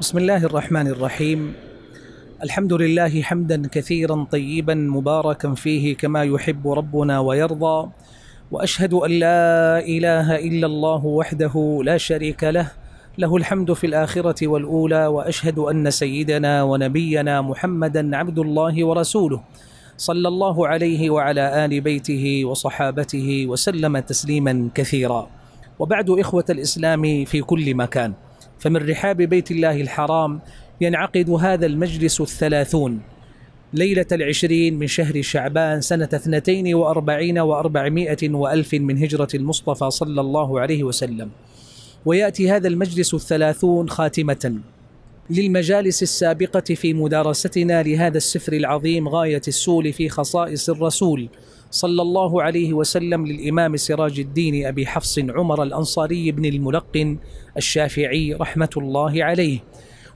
بسم الله الرحمن الرحيم الحمد لله حمدا كثيرا طيبا مباركا فيه كما يحب ربنا ويرضى واشهد ان لا اله الا الله وحده لا شريك له له الحمد في الاخره والاولى واشهد ان سيدنا ونبينا محمدا عبد الله ورسوله صلى الله عليه وعلى ال بيته وصحابته وسلم تسليما كثيرا وبعد اخوه الاسلام في كل مكان فمن رحاب بيت الله الحرام ينعقد هذا المجلس الثلاثون ليلة العشرين من شهر شعبان سنة اثنتين وأربعين وأربعمائة وألف من هجرة المصطفى صلى الله عليه وسلم ويأتي هذا المجلس الثلاثون خاتمة للمجالس السابقة في مدارستنا لهذا السفر العظيم غاية السول في خصائص الرسول صلى الله عليه وسلم للإمام سراج الدين أبي حفص عمر الأنصاري بن الملقن الشافعي رحمة الله عليه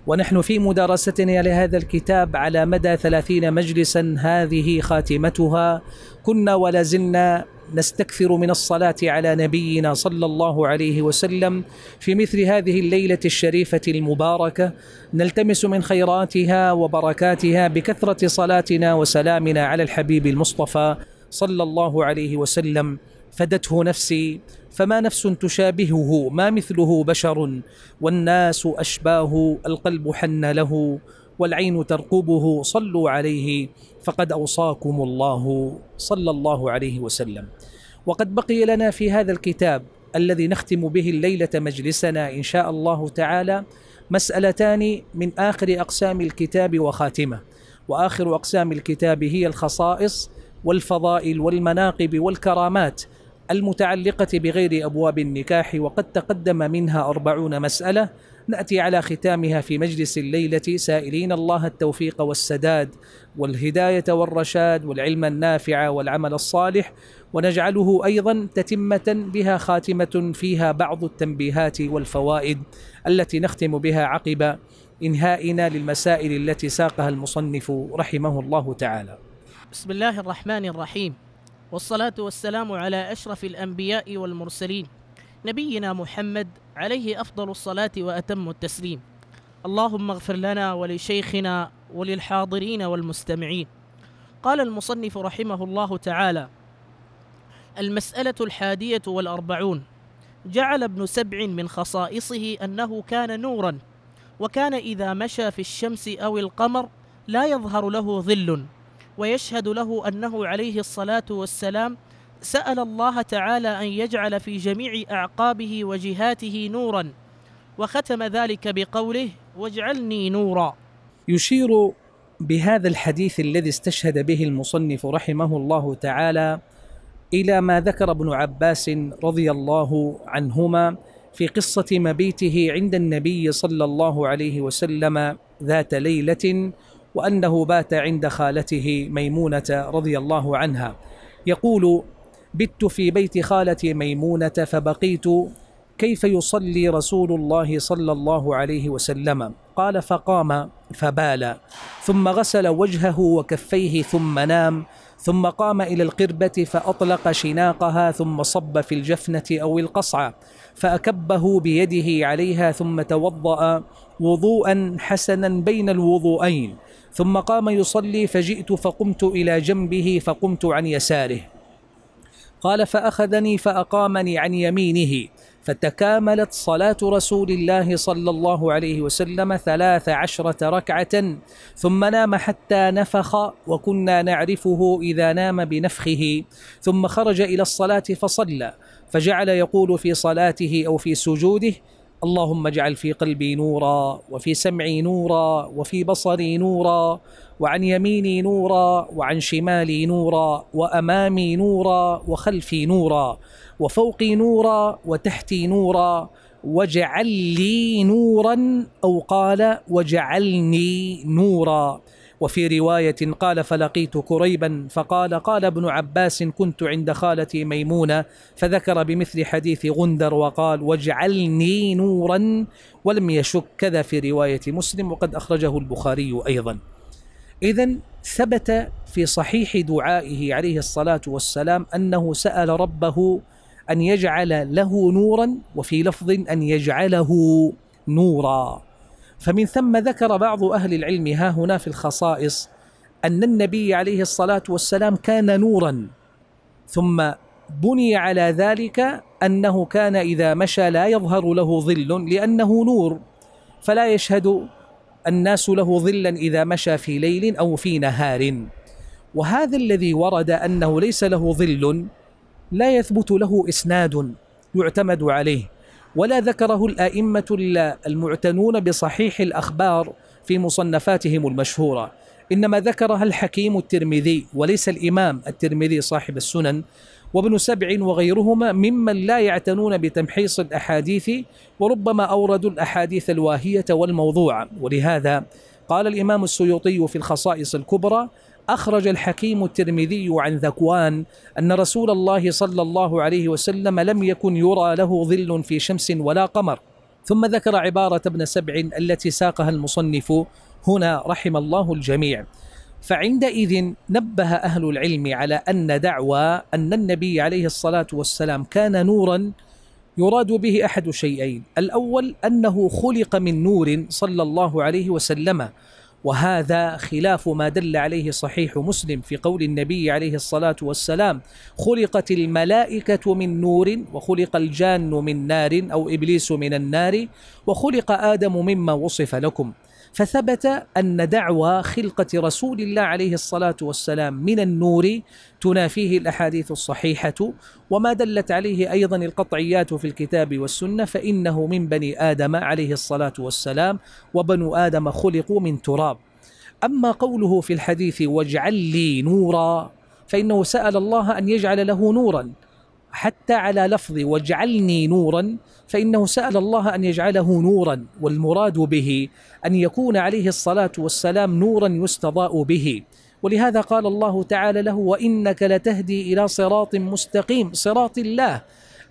ونحن في مدارستنا لهذا الكتاب على مدى ثلاثين مجلسا هذه خاتمتها كنا ولا زلنا نستكثر من الصلاة على نبينا صلى الله عليه وسلم في مثل هذه الليلة الشريفة المباركة نلتمس من خيراتها وبركاتها بكثرة صلاتنا وسلامنا على الحبيب المصطفى صلى الله عليه وسلم فدته نفسي فما نفس تشابهه ما مثله بشر والناس أشباه القلب حن له والعين ترقبه صلوا عليه فقد أوصاكم الله صلى الله عليه وسلم وقد بقي لنا في هذا الكتاب الذي نختم به الليلة مجلسنا إن شاء الله تعالى مسألتان من آخر أقسام الكتاب وخاتمة وآخر أقسام الكتاب هي الخصائص والفضائل والمناقب والكرامات المتعلقة بغير أبواب النكاح وقد تقدم منها أربعون مسألة نأتي على ختامها في مجلس الليلة سائلين الله التوفيق والسداد والهداية والرشاد والعلم النافع والعمل الصالح ونجعله أيضا تتمة بها خاتمة فيها بعض التنبيهات والفوائد التي نختم بها عقب انهائنا للمسائل التي ساقها المصنف رحمه الله تعالى بسم الله الرحمن الرحيم والصلاة والسلام على أشرف الأنبياء والمرسلين نبينا محمد عليه أفضل الصلاة وأتم التسليم اللهم اغفر لنا ولشيخنا وللحاضرين والمستمعين قال المصنف رحمه الله تعالى المسألة الحادية والأربعون جعل ابن سبع من خصائصه أنه كان نورا وكان إذا مشى في الشمس أو القمر لا يظهر له ظل ويشهد له أنه عليه الصلاة والسلام سأل الله تعالى أن يجعل في جميع أعقابه وجهاته نورا وختم ذلك بقوله واجعلني نورا يشير بهذا الحديث الذي استشهد به المصنف رحمه الله تعالى الى ما ذكر ابن عباس رضي الله عنهما في قصه مبيته عند النبي صلى الله عليه وسلم ذات ليله وأنه بات عند خالته ميمونة رضي الله عنها يقول بت في بيت خالتي ميمونة فبقيت كيف يصلي رسول الله صلى الله عليه وسلم قال فقام فبال ثم غسل وجهه وكفيه ثم نام ثم قام إلى القربة فأطلق شناقها ثم صب في الجفنة أو القصعة فأكبه بيده عليها ثم توضأ وضوءا حسنا بين الوضوءين ثم قام يصلي فجئت فقمت إلى جنبه فقمت عن يساره قال فأخذني فأقامني عن يمينه فتكاملت صلاة رسول الله صلى الله عليه وسلم ثلاث عشرة ركعة ثم نام حتى نفخ وكنا نعرفه إذا نام بنفخه ثم خرج إلى الصلاة فصلى فجعل يقول في صلاته أو في سجوده اللهم اجعل في قلبي نورا وفي سمعي نورا وفي بصري نورا وعن يميني نورا وعن شمالي نورا وامامي نورا وخلفي نورا وفوقي نورا وتحتي نورا واجعل لي نورا او قال واجعلني نورا وفي رواية قال فلقيت كريبا فقال قال ابن عباس كنت عند خالتي ميمونة فذكر بمثل حديث غندر وقال واجعلني نورا ولم يشك كذا في رواية مسلم وقد أخرجه البخاري أيضا إذا ثبت في صحيح دعائه عليه الصلاة والسلام أنه سأل ربه أن يجعل له نورا وفي لفظ أن يجعله نورا فمن ثم ذكر بعض أهل العلم ها هنا في الخصائص أن النبي عليه الصلاة والسلام كان نورا ثم بني على ذلك أنه كان إذا مشى لا يظهر له ظل لأنه نور فلا يشهد الناس له ظلا إذا مشى في ليل أو في نهار وهذا الذي ورد أنه ليس له ظل لا يثبت له إسناد يعتمد عليه ولا ذكره الائمه المعتنون بصحيح الاخبار في مصنفاتهم المشهوره انما ذكرها الحكيم الترمذي وليس الامام الترمذي صاحب السنن وابن سبع وغيرهما ممن لا يعتنون بتمحيص الاحاديث وربما اوردوا الاحاديث الواهيه والموضوعه ولهذا قال الامام السيوطي في الخصائص الكبرى أخرج الحكيم الترمذي عن ذكوان أن رسول الله صلى الله عليه وسلم لم يكن يرى له ظل في شمس ولا قمر ثم ذكر عبارة ابن سبع التي ساقها المصنف هنا رحم الله الجميع فعندئذ نبه أهل العلم على أن دعوى أن النبي عليه الصلاة والسلام كان نورا يراد به أحد شيئين الأول أنه خلق من نور صلى الله عليه وسلم وهذا خلاف ما دل عليه صحيح مسلم في قول النبي عليه الصلاه والسلام خلقت الملائكه من نور وخلق الجان من نار او ابليس من النار وخلق ادم مما وصف لكم فثبت أن دعوى خلقة رسول الله عليه الصلاة والسلام من النور تنافيه الأحاديث الصحيحة وما دلت عليه أيضا القطعيات في الكتاب والسنة فإنه من بني آدم عليه الصلاة والسلام وبنو آدم خلقوا من تراب أما قوله في الحديث واجعل لي نورا فإنه سأل الله أن يجعل له نورا حتى على لفظ واجعلني نورا فإنه سأل الله أن يجعله نورا والمراد به أن يكون عليه الصلاة والسلام نورا يستضاء به ولهذا قال الله تعالى له وإنك لتهدي إلى صراط مستقيم صراط الله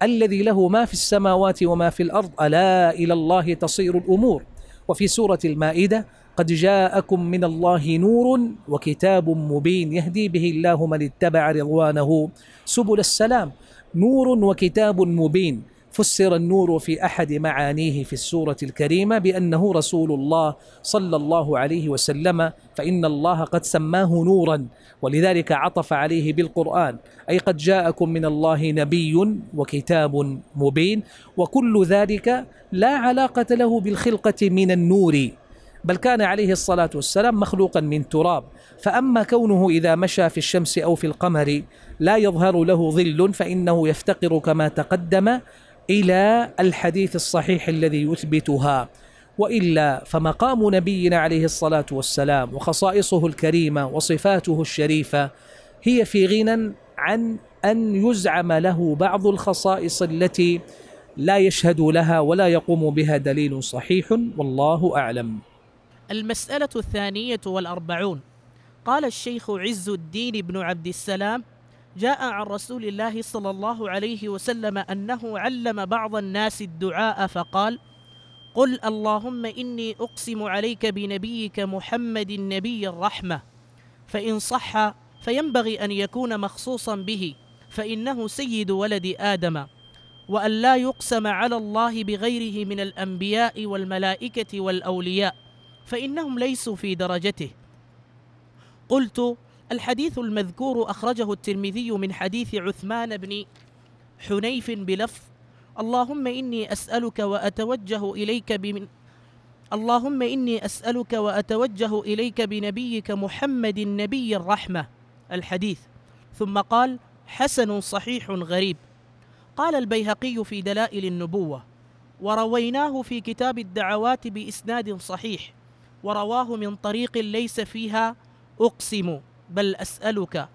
الذي له ما في السماوات وما في الأرض ألا إلى الله تصير الأمور وفي سورة المائدة قد جاءكم من الله نور وكتاب مبين يهدي به الله من اتبع رضوانه سبل السلام نور وكتاب مبين فسر النور في أحد معانيه في السورة الكريمة بأنه رسول الله صلى الله عليه وسلم فإن الله قد سماه نورا ولذلك عطف عليه بالقرآن أي قد جاءكم من الله نبي وكتاب مبين وكل ذلك لا علاقة له بالخلقة من النور بل كان عليه الصلاة والسلام مخلوقا من تراب فأما كونه إذا مشى في الشمس أو في القمر لا يظهر له ظل فإنه يفتقر كما تقدم إلى الحديث الصحيح الذي يثبتها والا فمقام نبينا عليه الصلاه والسلام وخصائصه الكريمه وصفاته الشريفه هي في غنى عن ان يزعم له بعض الخصائص التي لا يشهد لها ولا يقوم بها دليل صحيح والله اعلم المسألة الثانية والأربعون قال الشيخ عز الدين بن عبد السلام جاء عن رسول الله صلى الله عليه وسلم أنه علم بعض الناس الدعاء فقال قل اللهم إني أقسم عليك بنبيك محمد النبي الرحمة فإن صح فينبغي أن يكون مخصوصا به فإنه سيد ولد آدم وأن لا يقسم على الله بغيره من الأنبياء والملائكة والأولياء فإنهم ليسوا في درجته قلت الحديث المذكور أخرجه الترمذي من حديث عثمان بن حنيف بلفظ اللهم إني أسألك وأتوجه إليك بمن اللهم إني أسألك وأتوجه إليك بنبيك محمد نبي الرحمة الحديث ثم قال حسن صحيح غريب قال البيهقي في دلائل النبوة ورويناه في كتاب الدعوات بإسناد صحيح ورواه من طريق ليس فيها اقسم بل اسالك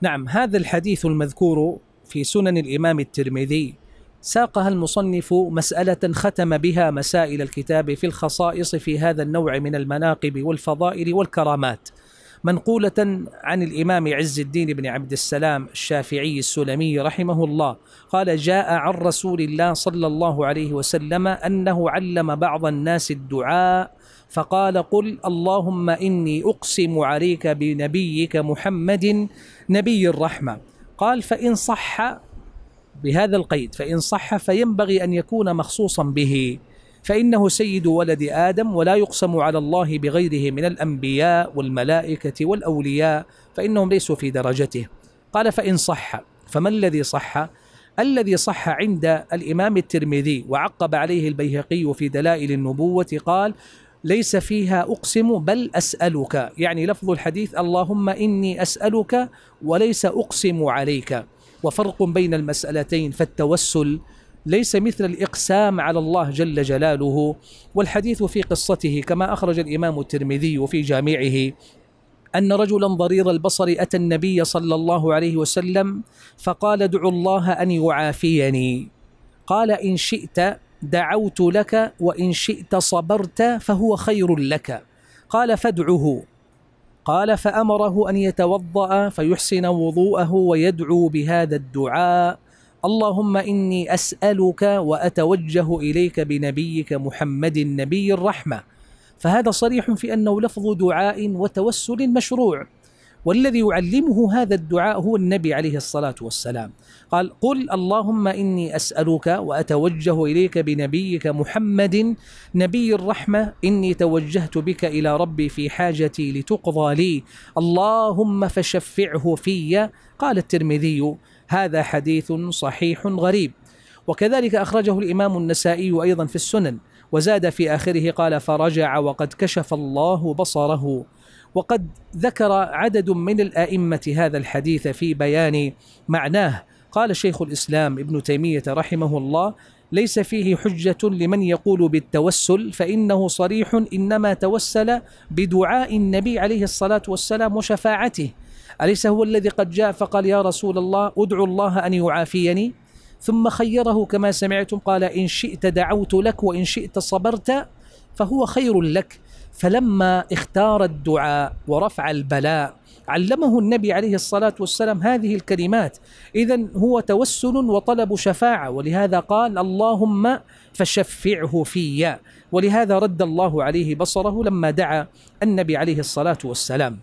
نعم هذا الحديث المذكور في سنن الامام الترمذي ساقها المصنف مساله ختم بها مسائل الكتاب في الخصائص في هذا النوع من المناقب والفضائل والكرامات منقولة عن الإمام عز الدين بن عبد السلام الشافعي السلمي رحمه الله قال جاء عن رسول الله صلى الله عليه وسلم أنه علم بعض الناس الدعاء فقال قل اللهم إني أقسم عليك بنبيك محمد نبي الرحمة قال فإن صح بهذا القيد فإن صح فينبغي أن يكون مخصوصا به فإنه سيد ولد آدم ولا يقسم على الله بغيره من الأنبياء والملائكة والأولياء فإنهم ليسوا في درجته قال فإن صح فما الذي صح؟ الذي صح عند الإمام الترمذي وعقب عليه البيهقي في دلائل النبوة قال ليس فيها أقسم بل أسألك يعني لفظ الحديث اللهم إني أسألك وليس أقسم عليك وفرق بين المسألتين فالتوسل ليس مثل الإقسام على الله جل جلاله والحديث في قصته كما أخرج الإمام الترمذي في جامعه أن رجلا ضرير البصر أتى النبي صلى الله عليه وسلم فقال ادعو الله أن يعافيني قال إن شئت دعوت لك وإن شئت صبرت فهو خير لك قال فادعه قال فأمره أن يتوضأ فيحسن وضوءه ويدعو بهذا الدعاء اللهم إني أسألك وأتوجه إليك بنبيك محمد النبي الرحمة فهذا صريح في أنه لفظ دعاء وتوسل مشروع والذي يعلمه هذا الدعاء هو النبي عليه الصلاة والسلام قال قل اللهم إني أسألك وأتوجه إليك بنبيك محمد نبي الرحمة إني توجهت بك إلى ربي في حاجتي لتقضى لي اللهم فشفعه في قال الترمذي هذا حديث صحيح غريب وكذلك أخرجه الإمام النسائي أيضا في السنن وزاد في آخره قال فرجع وقد كشف الله بصره وقد ذكر عدد من الائمه هذا الحديث في بيان معناه قال شيخ الاسلام ابن تيميه رحمه الله ليس فيه حجة لمن يقول بالتوسل فإنه صريح إنما توسل بدعاء النبي عليه الصلاة والسلام وشفاعته أليس هو الذي قد جاء فقال يا رسول الله أدعو الله أن يعافيني ثم خيره كما سمعتم قال إن شئت دعوت لك وإن شئت صبرت فهو خير لك فلما اختار الدعاء ورفع البلاء علمه النبي عليه الصلاة والسلام هذه الكلمات إذا هو توسل وطلب شفاعة ولهذا قال اللهم فشفعه فيا ولهذا رد الله عليه بصره لما دعا النبي عليه الصلاة والسلام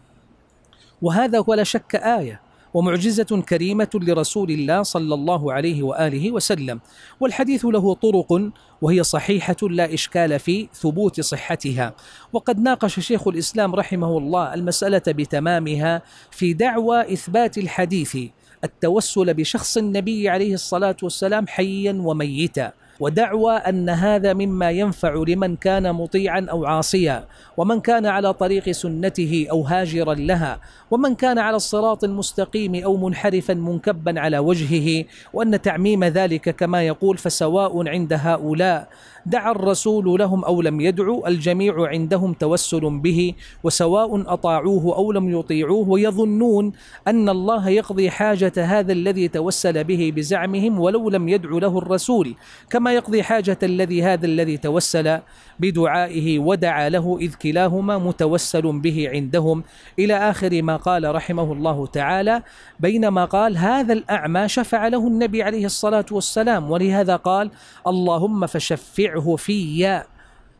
وهذا ولا شك آية ومعجزة كريمة لرسول الله صلى الله عليه وآله وسلم والحديث له طرق وهي صحيحة لا إشكال في ثبوت صحتها وقد ناقش شيخ الإسلام رحمه الله المسألة بتمامها في دعوى إثبات الحديث التوسل بشخص النبي عليه الصلاة والسلام حيا وميتا ودعوى أن هذا مما ينفع لمن كان مطيعا أو عاصيا ومن كان على طريق سنته أو هاجرا لها ومن كان على الصراط المستقيم أو منحرفا منكبا على وجهه وأن تعميم ذلك كما يقول فسواء عند هؤلاء دعا الرسول لهم أو لم يدعوا الجميع عندهم توسل به وسواء أطاعوه أو لم يطيعوه ويظنون أن الله يقضي حاجة هذا الذي توسل به بزعمهم ولو لم يدعو له الرسول كما يقضي حاجة الذي هذا الذي توسل بدعائه ودعا له إذ كلاهما متوسل به عندهم إلى آخر ما قال رحمه الله تعالى بينما قال هذا الأعمى شفع له النبي عليه الصلاة والسلام ولهذا قال اللهم فشفعه شفيعه في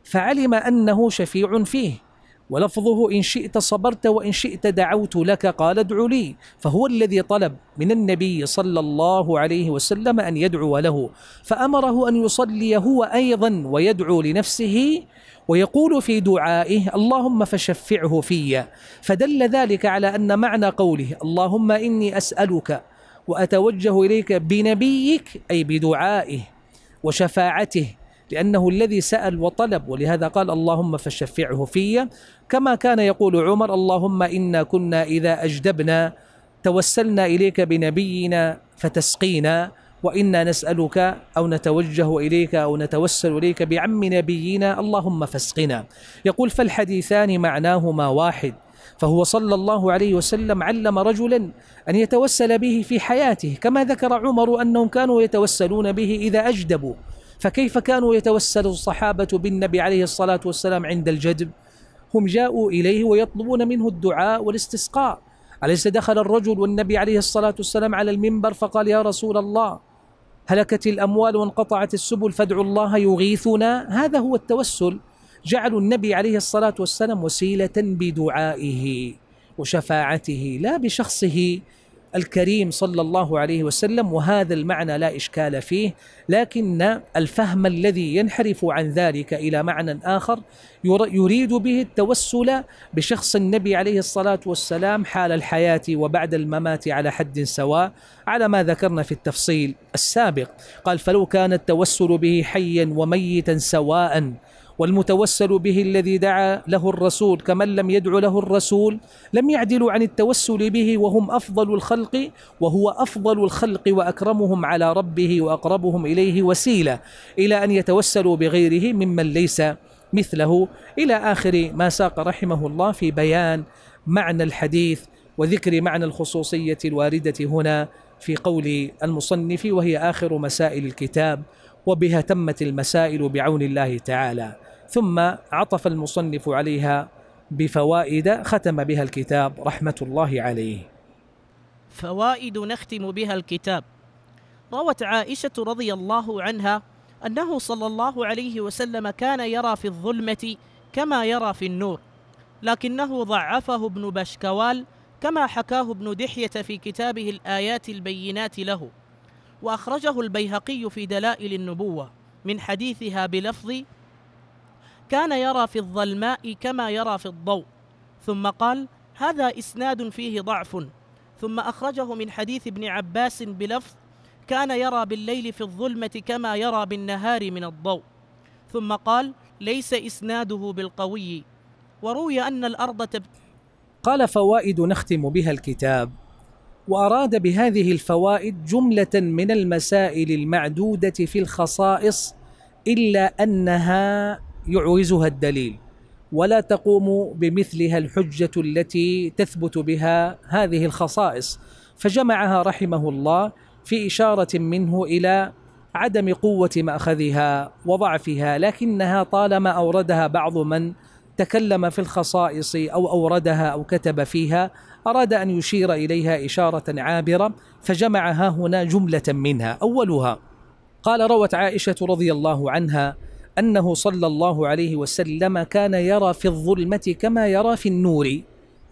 فعلم أنه شفيع فيه ولفظه إن شئت صبرت وإن شئت دعوت لك قال ادع لي فهو الذي طلب من النبي صلى الله عليه وسلم أن يدعو له فأمره أن يصلي هو أيضا ويدعو لنفسه ويقول في دعائه اللهم فشفعه في فدل ذلك على أن معنى قوله اللهم إني أسألك وأتوجه إليك بنبيك أي بدعائه وشفاعته لأنه الذي سأل وطلب ولهذا قال اللهم فشفعه في كما كان يقول عمر اللهم إنا كنا إذا أجدبنا توسلنا إليك بنبينا فتسقينا وإنا نسألك أو نتوجه إليك أو نتوسل إليك بعم نبينا اللهم فاسقنا يقول فالحديثان معناهما واحد فهو صلى الله عليه وسلم علم رجلا أن يتوسل به في حياته كما ذكر عمر أنهم كانوا يتوسلون به إذا أجدبوا فكيف كانوا يتوسل الصحابة بالنبي عليه الصلاة والسلام عند الجدب هم جاءوا إليه ويطلبون منه الدعاء والاستسقاء أليس دخل الرجل والنبي عليه الصلاة والسلام على المنبر فقال يا رسول الله هلكت الأموال وانقطعت السبل فادعوا الله يغيثنا هذا هو التوسل جعلوا النبي عليه الصلاة والسلام وسيلة بدعائه وشفاعته لا بشخصه الكريم صلى الله عليه وسلم وهذا المعنى لا إشكال فيه لكن الفهم الذي ينحرف عن ذلك إلى معنى آخر يريد به التوسل بشخص النبي عليه الصلاة والسلام حال الحياة وبعد الممات على حد سواء على ما ذكرنا في التفصيل السابق قال فلو كان التوسل به حيا وميتا سواء والمتوسل به الذي دعا له الرسول كمن لم يدع له الرسول لم يعدلوا عن التوسل به وهم أفضل الخلق وهو أفضل الخلق وأكرمهم على ربه وأقربهم إليه وسيلة إلى أن يتوسلوا بغيره ممن ليس مثله إلى آخر ما ساق رحمه الله في بيان معنى الحديث وذكر معنى الخصوصية الواردة هنا في قول المصنف وهي آخر مسائل الكتاب وبها تمت المسائل بعون الله تعالى ثم عطف المصنف عليها بفوائد ختم بها الكتاب رحمة الله عليه فوائد نختم بها الكتاب روت عائشة رضي الله عنها أنه صلى الله عليه وسلم كان يرى في الظلمة كما يرى في النور لكنه ضعفه ابن بشكوال كما حكاه ابن دحية في كتابه الآيات البينات له وأخرجه البيهقي في دلائل النبوة من حديثها بلفظ كان يرى في الظلماء كما يرى في الضوء ثم قال هذا إسناد فيه ضعف ثم أخرجه من حديث ابن عباس بلفظ كان يرى بالليل في الظلمة كما يرى بالنهار من الضوء ثم قال ليس إسناده بالقوي وروي أن الأرض تب... قال فوائد نختم بها الكتاب وأراد بهذه الفوائد جملة من المسائل المعدودة في الخصائص إلا أنها يعوزها الدليل ولا تقوم بمثلها الحجه التي تثبت بها هذه الخصائص فجمعها رحمه الله في اشاره منه الى عدم قوه ماخذها وضعفها لكنها طالما اوردها بعض من تكلم في الخصائص او اوردها او كتب فيها اراد ان يشير اليها اشاره عابره فجمعها هنا جمله منها اولها قال روت عائشه رضي الله عنها أنه صلى الله عليه وسلم كان يرى في الظلمة كما يرى في النور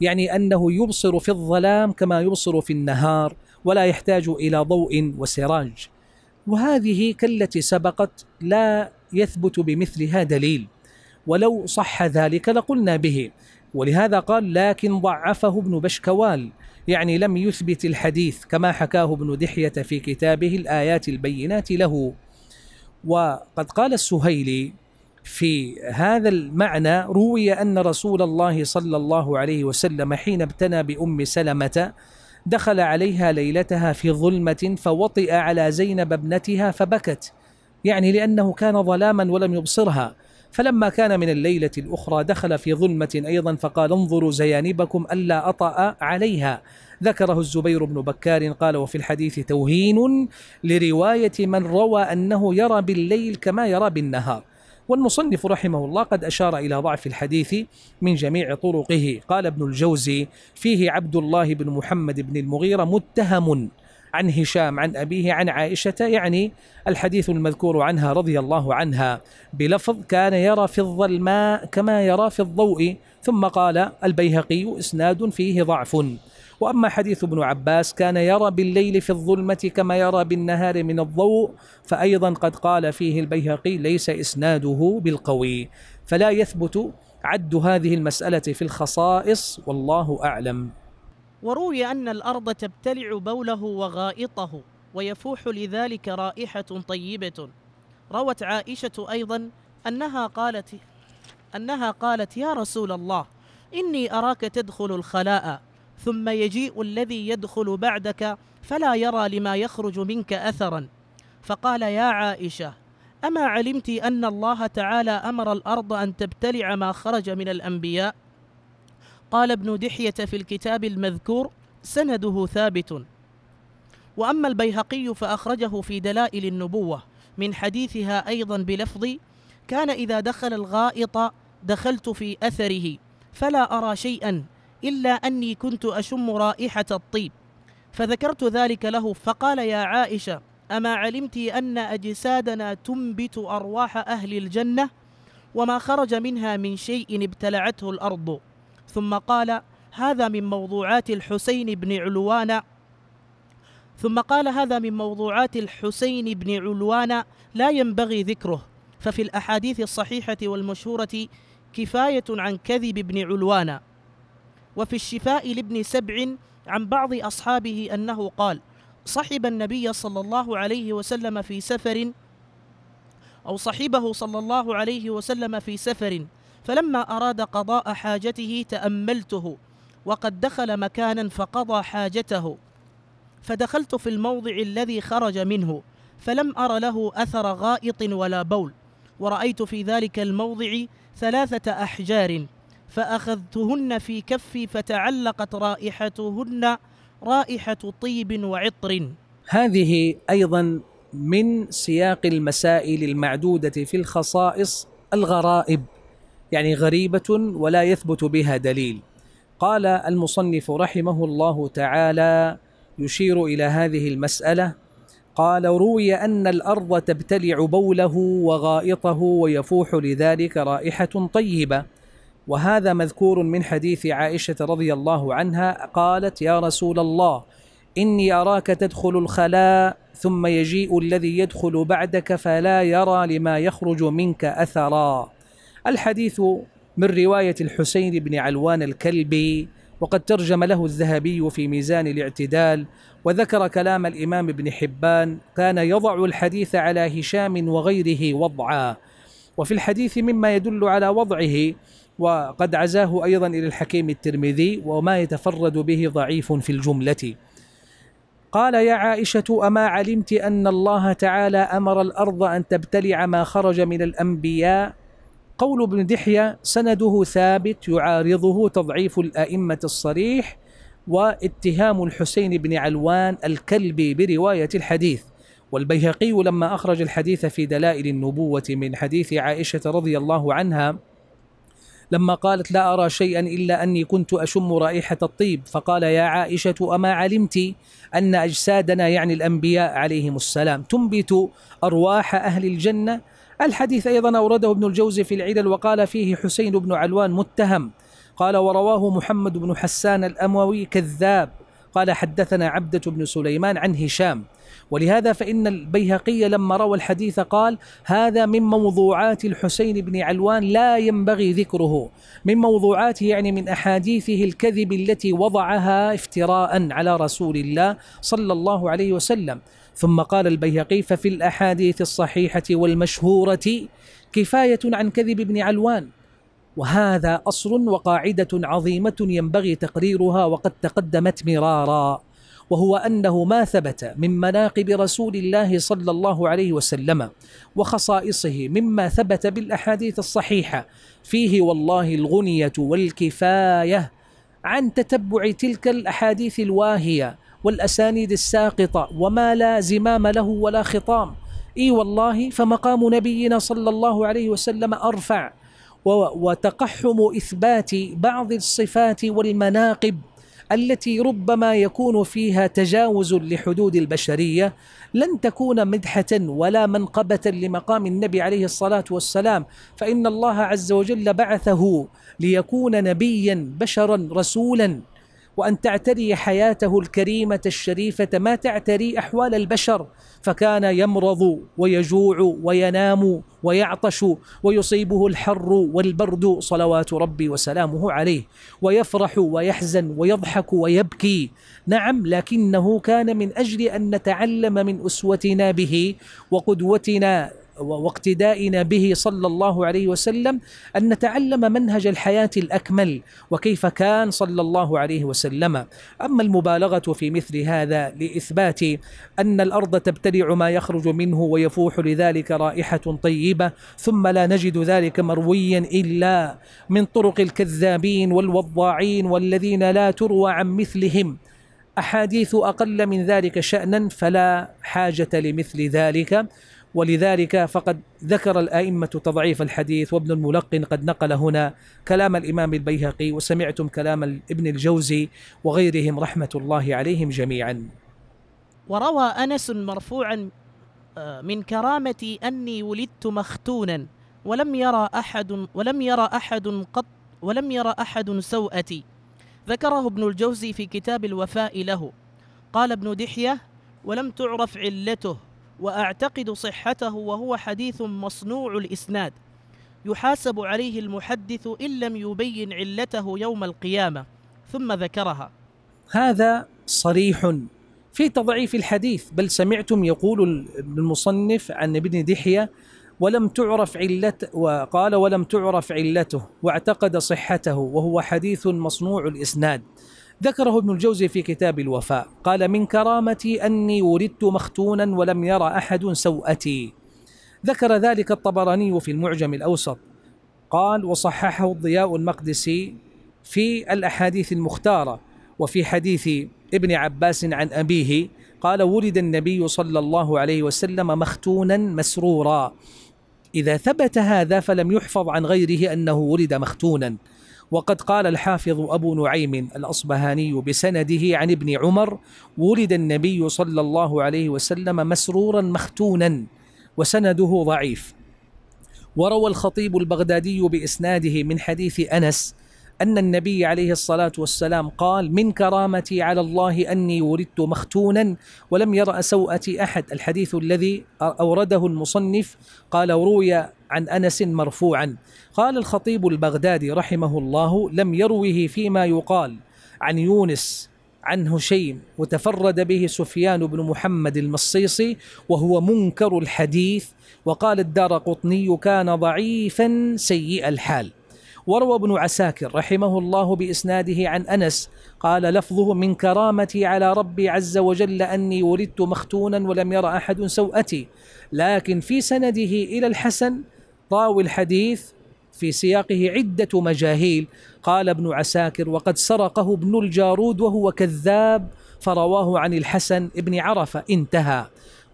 يعني أنه يبصر في الظلام كما يبصر في النهار ولا يحتاج إلى ضوء وسراج وهذه كالتي سبقت لا يثبت بمثلها دليل ولو صح ذلك لقلنا به ولهذا قال لكن ضعفه ابن بشكوال يعني لم يثبت الحديث كما حكاه ابن دحية في كتابه الآيات البينات له وقد قال السهيلي في هذا المعنى روي أن رسول الله صلى الله عليه وسلم حين ابتنى بأم سلمة دخل عليها ليلتها في ظلمة فوطئ على زينب ابنتها فبكت يعني لأنه كان ظلاما ولم يبصرها فلما كان من الليلة الأخرى دخل في ظلمة أيضا فقال انظروا زيانبكم ألا أطأ عليها ذكره الزبير بن بكار قال وفي الحديث توهين لرواية من روى أنه يرى بالليل كما يرى بالنهار والمصنف رحمه الله قد أشار إلى ضعف الحديث من جميع طرقه قال ابن الجوزي فيه عبد الله بن محمد بن المغيرة متهم عن هشام عن أبيه عن عائشة يعني الحديث المذكور عنها رضي الله عنها بلفظ كان يرى في الظلماء كما يرى في الضوء ثم قال البيهقي إسناد فيه ضعف واما حديث ابن عباس كان يرى بالليل في الظلمه كما يرى بالنهار من الضوء فايضا قد قال فيه البيهقي ليس اسناده بالقوي فلا يثبت عد هذه المساله في الخصائص والله اعلم وروي ان الارض تبتلع بوله وغائطه ويفوح لذلك رائحه طيبه روت عائشه ايضا انها قالت انها قالت يا رسول الله اني اراك تدخل الخلاء ثم يجيء الذي يدخل بعدك فلا يرى لما يخرج منك اثرا فقال يا عائشه اما علمت ان الله تعالى امر الارض ان تبتلع ما خرج من الانبياء قال ابن دحيه في الكتاب المذكور سنده ثابت واما البيهقي فاخرجه في دلائل النبوه من حديثها ايضا بلفظ كان اذا دخل الغائط دخلت في اثره فلا ارى شيئا إلا أني كنت أشم رائحة الطيب فذكرت ذلك له فقال يا عائشة أما علمت أن أجسادنا تنبت أرواح أهل الجنة وما خرج منها من شيء ابتلعته الأرض ثم قال هذا من موضوعات الحسين بن علوان ثم قال هذا من موضوعات الحسين بن علوان لا ينبغي ذكره ففي الأحاديث الصحيحة والمشهورة كفاية عن كذب ابن علوان وفي الشفاء لابن سبع عن بعض أصحابه أنه قال صحب النبي صلى الله عليه وسلم في سفر أو صحبه صلى الله عليه وسلم في سفر فلما أراد قضاء حاجته تأملته وقد دخل مكانا فقضى حاجته فدخلت في الموضع الذي خرج منه فلم أر له أثر غائط ولا بول ورأيت في ذلك الموضع ثلاثة أحجار فأخذتهن في كفي فتعلقت رائحتهن رائحة طيب وعطر هذه أيضا من سياق المسائل المعدودة في الخصائص الغرائب يعني غريبة ولا يثبت بها دليل قال المصنف رحمه الله تعالى يشير إلى هذه المسألة قال روي أن الأرض تبتلع بوله وغائطه ويفوح لذلك رائحة طيبة وهذا مذكور من حديث عائشه رضي الله عنها قالت يا رسول الله اني اراك تدخل الخلاء ثم يجيء الذي يدخل بعدك فلا يرى لما يخرج منك اثرا الحديث من روايه الحسين بن علوان الكلبي وقد ترجم له الذهبي في ميزان الاعتدال وذكر كلام الامام ابن حبان كان يضع الحديث على هشام وغيره وضعا وفي الحديث مما يدل على وضعه وقد عزاه أيضا إلى الحكيم الترمذي وما يتفرد به ضعيف في الجملة قال يا عائشة أما علمت أن الله تعالى أمر الأرض أن تبتلع ما خرج من الأنبياء قول ابن دحية سنده ثابت يعارضه تضعيف الأئمة الصريح واتهام الحسين بن علوان الكلبي برواية الحديث والبيهقي لما أخرج الحديث في دلائل النبوة من حديث عائشة رضي الله عنها لما قالت لا أرى شيئا إلا أني كنت أشم رائحة الطيب فقال يا عائشة أما علمت أن أجسادنا يعني الأنبياء عليهم السلام تنبت أرواح أهل الجنة الحديث أيضا أورده ابن الجوزي في العلل وقال فيه حسين بن علوان متهم قال ورواه محمد بن حسان الأموي كذاب قال حدثنا عبدة بن سليمان عن هشام ولهذا فإن البيهقي لما روى الحديث قال هذا من موضوعات الحسين بن علوان لا ينبغي ذكره من موضوعاته يعني من أحاديثه الكذب التي وضعها افتراء على رسول الله صلى الله عليه وسلم ثم قال البيهقي ففي الأحاديث الصحيحة والمشهورة كفاية عن كذب ابن علوان وهذا أصل وقاعدة عظيمة ينبغي تقريرها وقد تقدمت مرارا وهو أنه ما ثبت من مناقب رسول الله صلى الله عليه وسلم وخصائصه مما ثبت بالأحاديث الصحيحة فيه والله الغنية والكفاية عن تتبع تلك الأحاديث الواهية والأسانيد الساقطة وما لا زمام له ولا خطام اي والله فمقام نبينا صلى الله عليه وسلم ارفع وتقحم اثبات بعض الصفات والمناقب التي ربما يكون فيها تجاوز لحدود البشريه لن تكون مدحه ولا منقبه لمقام النبي عليه الصلاه والسلام فان الله عز وجل بعثه ليكون نبيا بشرا رسولا وأن تعتري حياته الكريمة الشريفة ما تعتري أحوال البشر فكان يمرض ويجوع وينام ويعطش ويصيبه الحر والبرد صلوات ربي وسلامه عليه ويفرح ويحزن ويضحك ويبكي نعم لكنه كان من أجل أن نتعلم من أسوتنا به وقدوتنا واقتدائنا به صلى الله عليه وسلم أن نتعلم منهج الحياة الأكمل وكيف كان صلى الله عليه وسلم أما المبالغة في مثل هذا لإثبات أن الأرض تبتلع ما يخرج منه ويفوح لذلك رائحة طيبة ثم لا نجد ذلك مرويا إلا من طرق الكذابين والوضاعين والذين لا تروى عن مثلهم أحاديث أقل من ذلك شأنا فلا حاجة لمثل ذلك ولذلك فقد ذكر الائمه تضعيف الحديث وابن الملقن قد نقل هنا كلام الامام البيهقي وسمعتم كلام ابن الجوزي وغيرهم رحمه الله عليهم جميعا. وروى انس مرفوعا آه، من كرامتي اني ولدت مختونا ولم يرى احد ولم يرى احد قط ولم يرى احد سوءتي. ذكره ابن الجوزي في كتاب الوفاء له. قال ابن دحيه ولم تعرف علته وأعتقد صحته وهو حديث مصنوع الإسناد يحاسب عليه المحدث إن لم يبين علته يوم القيامة ثم ذكرها هذا صريح في تضعيف الحديث بل سمعتم يقول المصنف عن ابن دحية ولم تعرف علته وقال ولم تعرف علته واعتقد صحته وهو حديث مصنوع الإسناد ذكره ابن الجوزي في كتاب الوفاء قال من كرامتي أني ولدت مختونا ولم يرى أحد سوءتي ذكر ذلك الطبراني في المعجم الأوسط قال وصححه الضياء المقدسي في الأحاديث المختارة وفي حديث ابن عباس عن أبيه قال ولد النبي صلى الله عليه وسلم مختونا مسرورا إذا ثبت هذا فلم يحفظ عن غيره أنه ولد مختونا وقد قال الحافظ أبو نعيم الأصبهاني بسنده عن ابن عمر ولد النبي صلى الله عليه وسلم مسرورا مختونا وسنده ضعيف وروى الخطيب البغدادي بإسناده من حديث أنس أن النبي عليه الصلاة والسلام قال من كرامتي على الله أني ولدت مختونا ولم يرأ سوءتي أحد الحديث الذي أورده المصنف قال روي عن أنس مرفوعا قال الخطيب البغدادي رحمه الله لم يروه فيما يقال عن يونس عن هشيم وتفرد به سفيان بن محمد المصيصي وهو منكر الحديث وقال الدار قطني كان ضعيفا سيء الحال وروى ابن عساكر رحمه الله بإسناده عن أنس قال لفظه من كرامتي على ربي عز وجل أني ولدت مختونا ولم ير أحد سوءتي لكن في سنده إلى الحسن طاوي الحديث في سياقه عدة مجاهيل قال ابن عساكر وقد سرقه ابن الجارود وهو كذاب فرواه عن الحسن ابن عرفة انتهى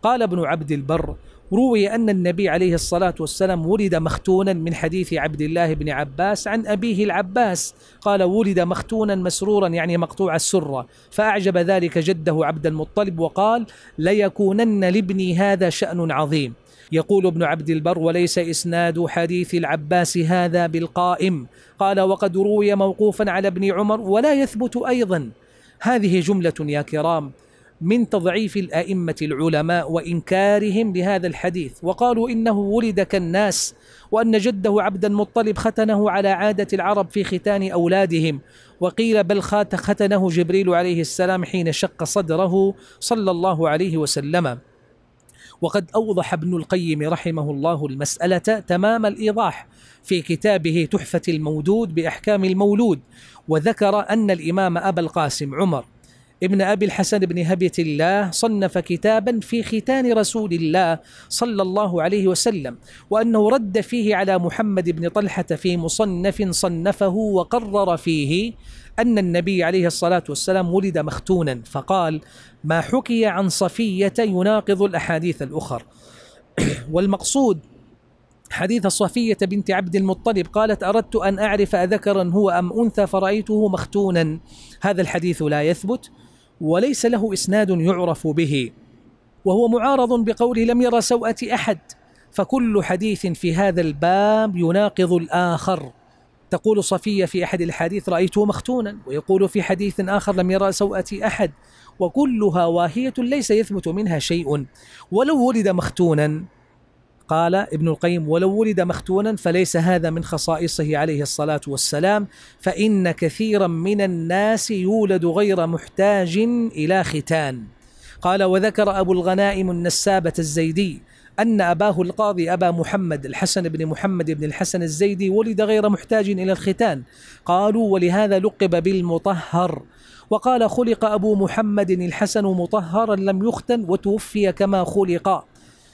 قال ابن عبد البر روي أن النبي عليه الصلاة والسلام ولد مختونا من حديث عبد الله بن عباس عن أبيه العباس قال ولد مختونا مسرورا يعني مقطوع السرة فأعجب ذلك جده عبد المطلب وقال ليكونن لابني هذا شأن عظيم يقول ابن عبد البر وليس إسناد حديث العباس هذا بالقائم قال وقد روي موقوفا على ابن عمر ولا يثبت أيضا هذه جملة يا كرام من تضعيف الائمه العلماء وانكارهم لهذا الحديث وقالوا انه ولد كالناس وان جده عبد المطلب ختنه على عاده العرب في ختان اولادهم وقيل بل ختنه جبريل عليه السلام حين شق صدره صلى الله عليه وسلم وقد أوضح ابن القيم رحمه الله المسألة تمام الإيضاح في كتابه تحفة المودود بأحكام المولود وذكر أن الإمام أبا القاسم عمر ابن أبي الحسن بن هبة الله صنف كتابا في ختان رسول الله صلى الله عليه وسلم وأنه رد فيه على محمد بن طلحة في مصنف صنفه وقرر فيه أن النبي عليه الصلاة والسلام ولد مختونا فقال ما حكي عن صفية يناقض الأحاديث الأخر والمقصود حديث صفية بنت عبد المطلب قالت أردت أن أعرف أذكرا هو أم أنثى فرأيته مختونا هذا الحديث لا يثبت وليس له إسناد يعرف به وهو معارض بقوله لم ير سوءة أحد فكل حديث في هذا الباب يناقض الآخر تقول صفية في أحد الحديث رأيته مختونا ويقول في حديث آخر لم يرى سوءة أحد وكلها واهية ليس يثبت منها شيء ولو ولد مختونا قال ابن القيم ولو ولد مختونا فليس هذا من خصائصه عليه الصلاة والسلام فإن كثيرا من الناس يولد غير محتاج إلى ختان قال وذكر أبو الغنائم النسابة الزيدي أن أباه القاضي أبا محمد الحسن بن محمد بن الحسن الزيدي ولد غير محتاج إلى الختان قالوا ولهذا لقب بالمطهر وقال خلق أبو محمد الحسن مطهرا لم يختن وتوفي كما خلق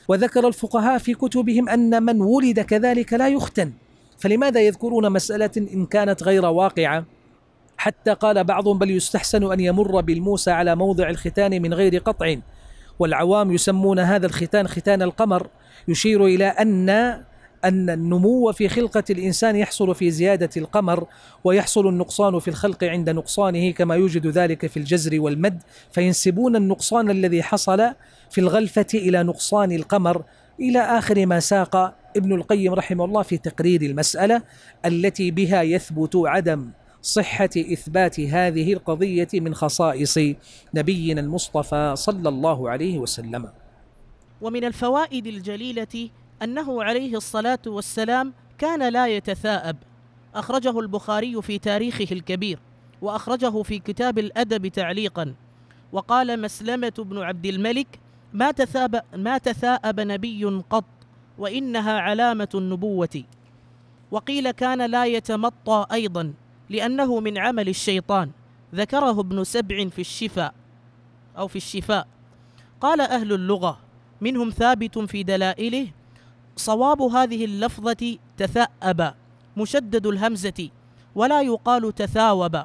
وذكر الفقهاء في كتبهم أن من ولد كذلك لا يختن فلماذا يذكرون مسألة إن كانت غير واقعة حتى قال بعضهم بل يستحسن أن يمر بالموسى على موضع الختان من غير قطع والعوام يسمون هذا الختان ختان القمر يشير إلى أن أن النمو في خلقة الإنسان يحصل في زيادة القمر ويحصل النقصان في الخلق عند نقصانه كما يوجد ذلك في الجزر والمد فينسبون النقصان الذي حصل في الغلفة إلى نقصان القمر إلى آخر ما ساق ابن القيم رحمه الله في تقرير المسألة التي بها يثبت عدم صحة إثبات هذه القضية من خصائص نبينا المصطفى صلى الله عليه وسلم. ومن الفوائد الجليلة أنه عليه الصلاة والسلام كان لا يتثاءب أخرجه البخاري في تاريخه الكبير وأخرجه في كتاب الأدب تعليقا وقال مسلمة بن عبد الملك ما تثاب ما تثاءب نبي قط وإنها علامة النبوة وقيل كان لا يتمطى أيضا لأنه من عمل الشيطان ذكره ابن سبع في الشفاء أو في الشفاء قال أهل اللغة منهم ثابت في دلائله صواب هذه اللفظة تثأب مشدد الهمزة ولا يقال تثاوب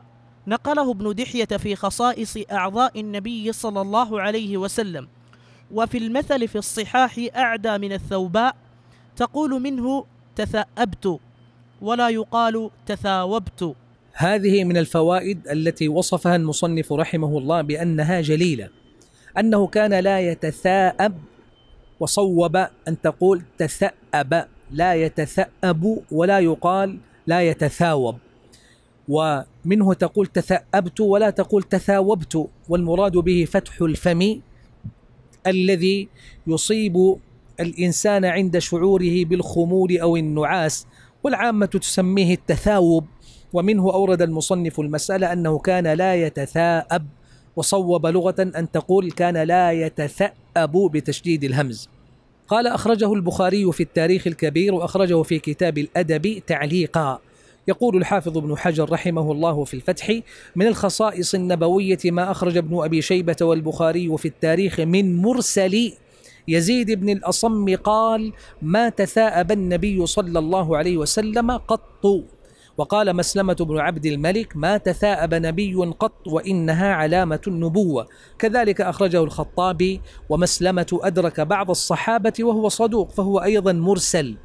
نقله ابن دحية في خصائص أعضاء النبي صلى الله عليه وسلم وفي المثل في الصحاح أعدى من الثوباء تقول منه تثأبت ولا يقال تثاوبت هذه من الفوائد التي وصفها المصنف رحمه الله بأنها جليلة أنه كان لا يتثاءب وصوب أن تقول تثأب لا يتثأب ولا يقال لا يتثاوب ومنه تقول تثأبت ولا تقول تثاوبت والمراد به فتح الفم الذي يصيب الإنسان عند شعوره بالخمول أو النعاس والعامة تسميه التثاوب ومنه أورد المصنف المسألة أنه كان لا يتثاءب وصوب لغة أن تقول كان لا يتثأب بتشديد الهمز قال أخرجه البخاري في التاريخ الكبير وأخرجه في كتاب الأدب تعليقا يقول الحافظ ابن حجر رحمه الله في الفتح من الخصائص النبوية ما أخرج ابن أبي شيبة والبخاري في التاريخ من مرسل يزيد بن الأصم قال ما تثاءب النبي صلى الله عليه وسلم قط وقال مسلمة بن عبد الملك ما تثاءب نبي قط وإنها علامة النبوة كذلك أخرجه الخطابي ومسلمة أدرك بعض الصحابة وهو صدوق فهو أيضا مرسل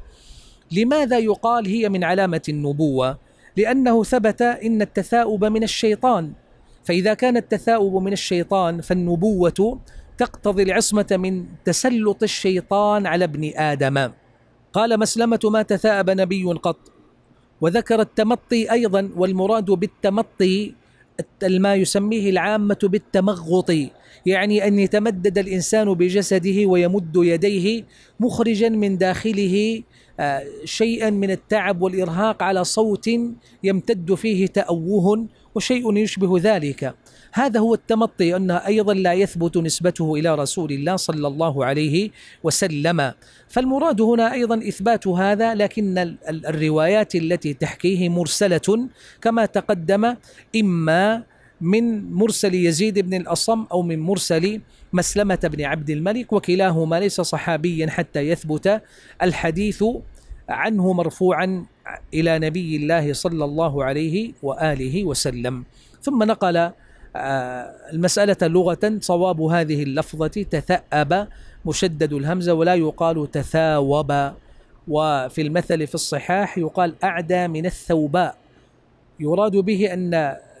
لماذا يقال هي من علامة النبوة؟ لأنه ثبت إن التثاؤب من الشيطان فإذا كان التثاؤب من الشيطان فالنبوة تقتضي العصمة من تسلط الشيطان على ابن آدم قال مسلمة ما تثاءب نبي قط وذكر التمطي ايضا والمراد بالتمطي ما يسميه العامه بالتمغط يعني ان يتمدد الانسان بجسده ويمد يديه مخرجا من داخله آه، شيئا من التعب والارهاق على صوت يمتد فيه تاوه وشيء يشبه ذلك هذا هو التمطي أنه أيضا لا يثبت نسبته إلى رسول الله صلى الله عليه وسلم فالمراد هنا أيضا إثبات هذا لكن الروايات التي تحكيه مرسلة كما تقدم إما من مرسل يزيد بن الأصم أو من مرسل مسلمة بن عبد الملك وكلاهما ليس صحابيا حتى يثبت الحديث عنه مرفوعا إلى نبي الله صلى الله عليه وآله وسلم ثم نقل آه، المسألة لغة صواب هذه اللفظة تثأب مشدد الهمزة ولا يقال تثاوب وفي المثل في الصحاح يقال أعدى من الثوباء يراد به أن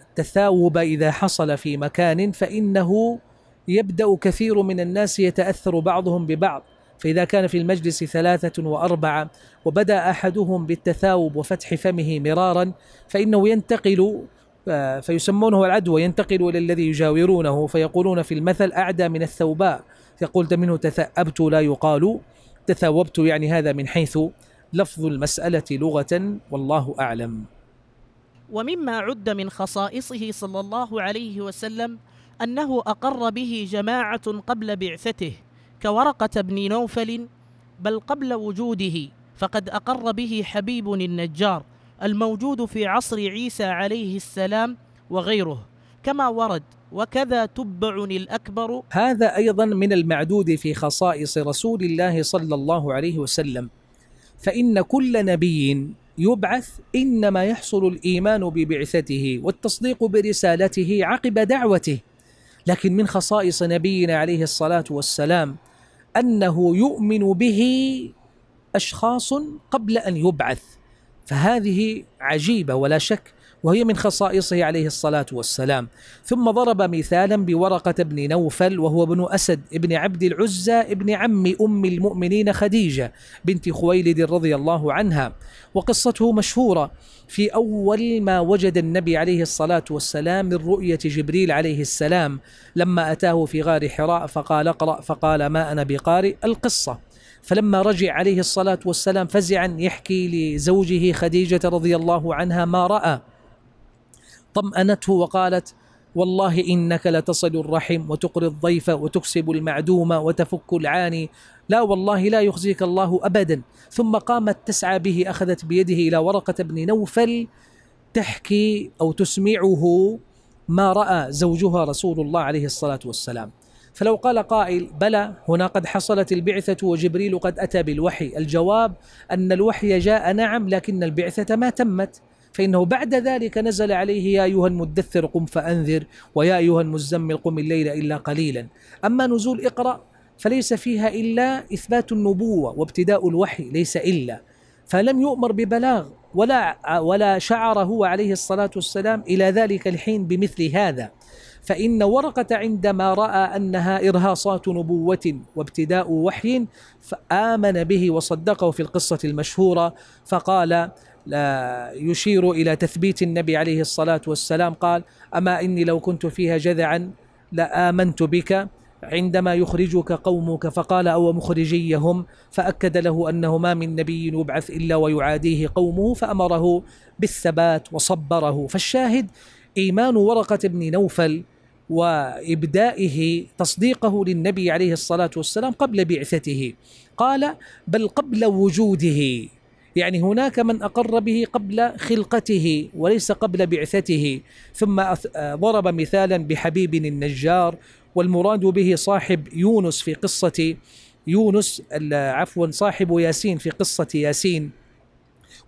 التثاوب إذا حصل في مكان فإنه يبدأ كثير من الناس يتأثر بعضهم ببعض فإذا كان في المجلس ثلاثة وأربعة وبدأ أحدهم بالتثاوب وفتح فمه مرارا فإنه ينتقل فيسمونه العدوى ينتقل إلى الذي يجاورونه فيقولون في المثل أعدى من الثوباء فقلت منه تثأبت لا يقال تثوبت يعني هذا من حيث لفظ المسألة لغة والله أعلم ومما عد من خصائصه صلى الله عليه وسلم أنه أقر به جماعة قبل بعثته كورقة بن نوفل بل قبل وجوده فقد أقر به حبيب النجار الموجود في عصر عيسى عليه السلام وغيره كما ورد وكذا تبع الأكبر هذا أيضا من المعدود في خصائص رسول الله صلى الله عليه وسلم فإن كل نبي يبعث إنما يحصل الإيمان ببعثته والتصديق برسالته عقب دعوته لكن من خصائص نبينا عليه الصلاة والسلام أنه يؤمن به أشخاص قبل أن يبعث فهذه عجيبه ولا شك وهي من خصائصه عليه الصلاة والسلام ثم ضرب مثالا بورقة بن نوفل وهو ابن أسد ابن عبد العزى ابن عم أم المؤمنين خديجة بنت خويلد رضي الله عنها وقصته مشهورة في أول ما وجد النبي عليه الصلاة والسلام من رؤية جبريل عليه السلام لما أتاه في غار حراء فقال اقرأ فقال ما أنا بقارئ القصة فلما رجع عليه الصلاة والسلام فزعا يحكي لزوجه خديجة رضي الله عنها ما رأى طمأنته وقالت والله إنك لتصل الرحم وتقري الضيف وتكسب المعدومة وتفك العاني لا والله لا يخزيك الله أبدا ثم قامت تسعى به أخذت بيده إلى ورقة بن نوفل تحكي أو تسمعه ما رأى زوجها رسول الله عليه الصلاة والسلام فلو قال قائل بلى هنا قد حصلت البعثة وجبريل قد أتى بالوحي الجواب أن الوحي جاء نعم لكن البعثة ما تمت فإنه بعد ذلك نزل عليه يا أيها المدثر قم فأنذر ويا أيها المزمل قم الليل إلا قليلا أما نزول اقرأ فليس فيها إلا إثبات النبوة وابتداء الوحي ليس إلا فلم يؤمر ببلاغ ولا ولا شعر هو عليه الصلاة والسلام إلى ذلك الحين بمثل هذا فإن ورقة عندما رأى أنها إرهاصات نبوة وابتداء وحي فآمن به وصدقه في القصة المشهورة فقال لا يشير إلى تثبيت النبي عليه الصلاة والسلام قال أما إني لو كنت فيها جذعا لآمنت بك عندما يخرجك قومك فقال أو مخرجيهم فأكد له أنه ما من نبي يبعث إلا ويعاديه قومه فأمره بالثبات وصبره فالشاهد إيمان ورقة بن نوفل وابدائه تصديقه للنبي عليه الصلاه والسلام قبل بعثته قال بل قبل وجوده يعني هناك من اقر به قبل خلقته وليس قبل بعثته ثم آه، ضرب مثالا بحبيب النجار والمراد به صاحب يونس في قصه يونس عفوا صاحب ياسين في قصه ياسين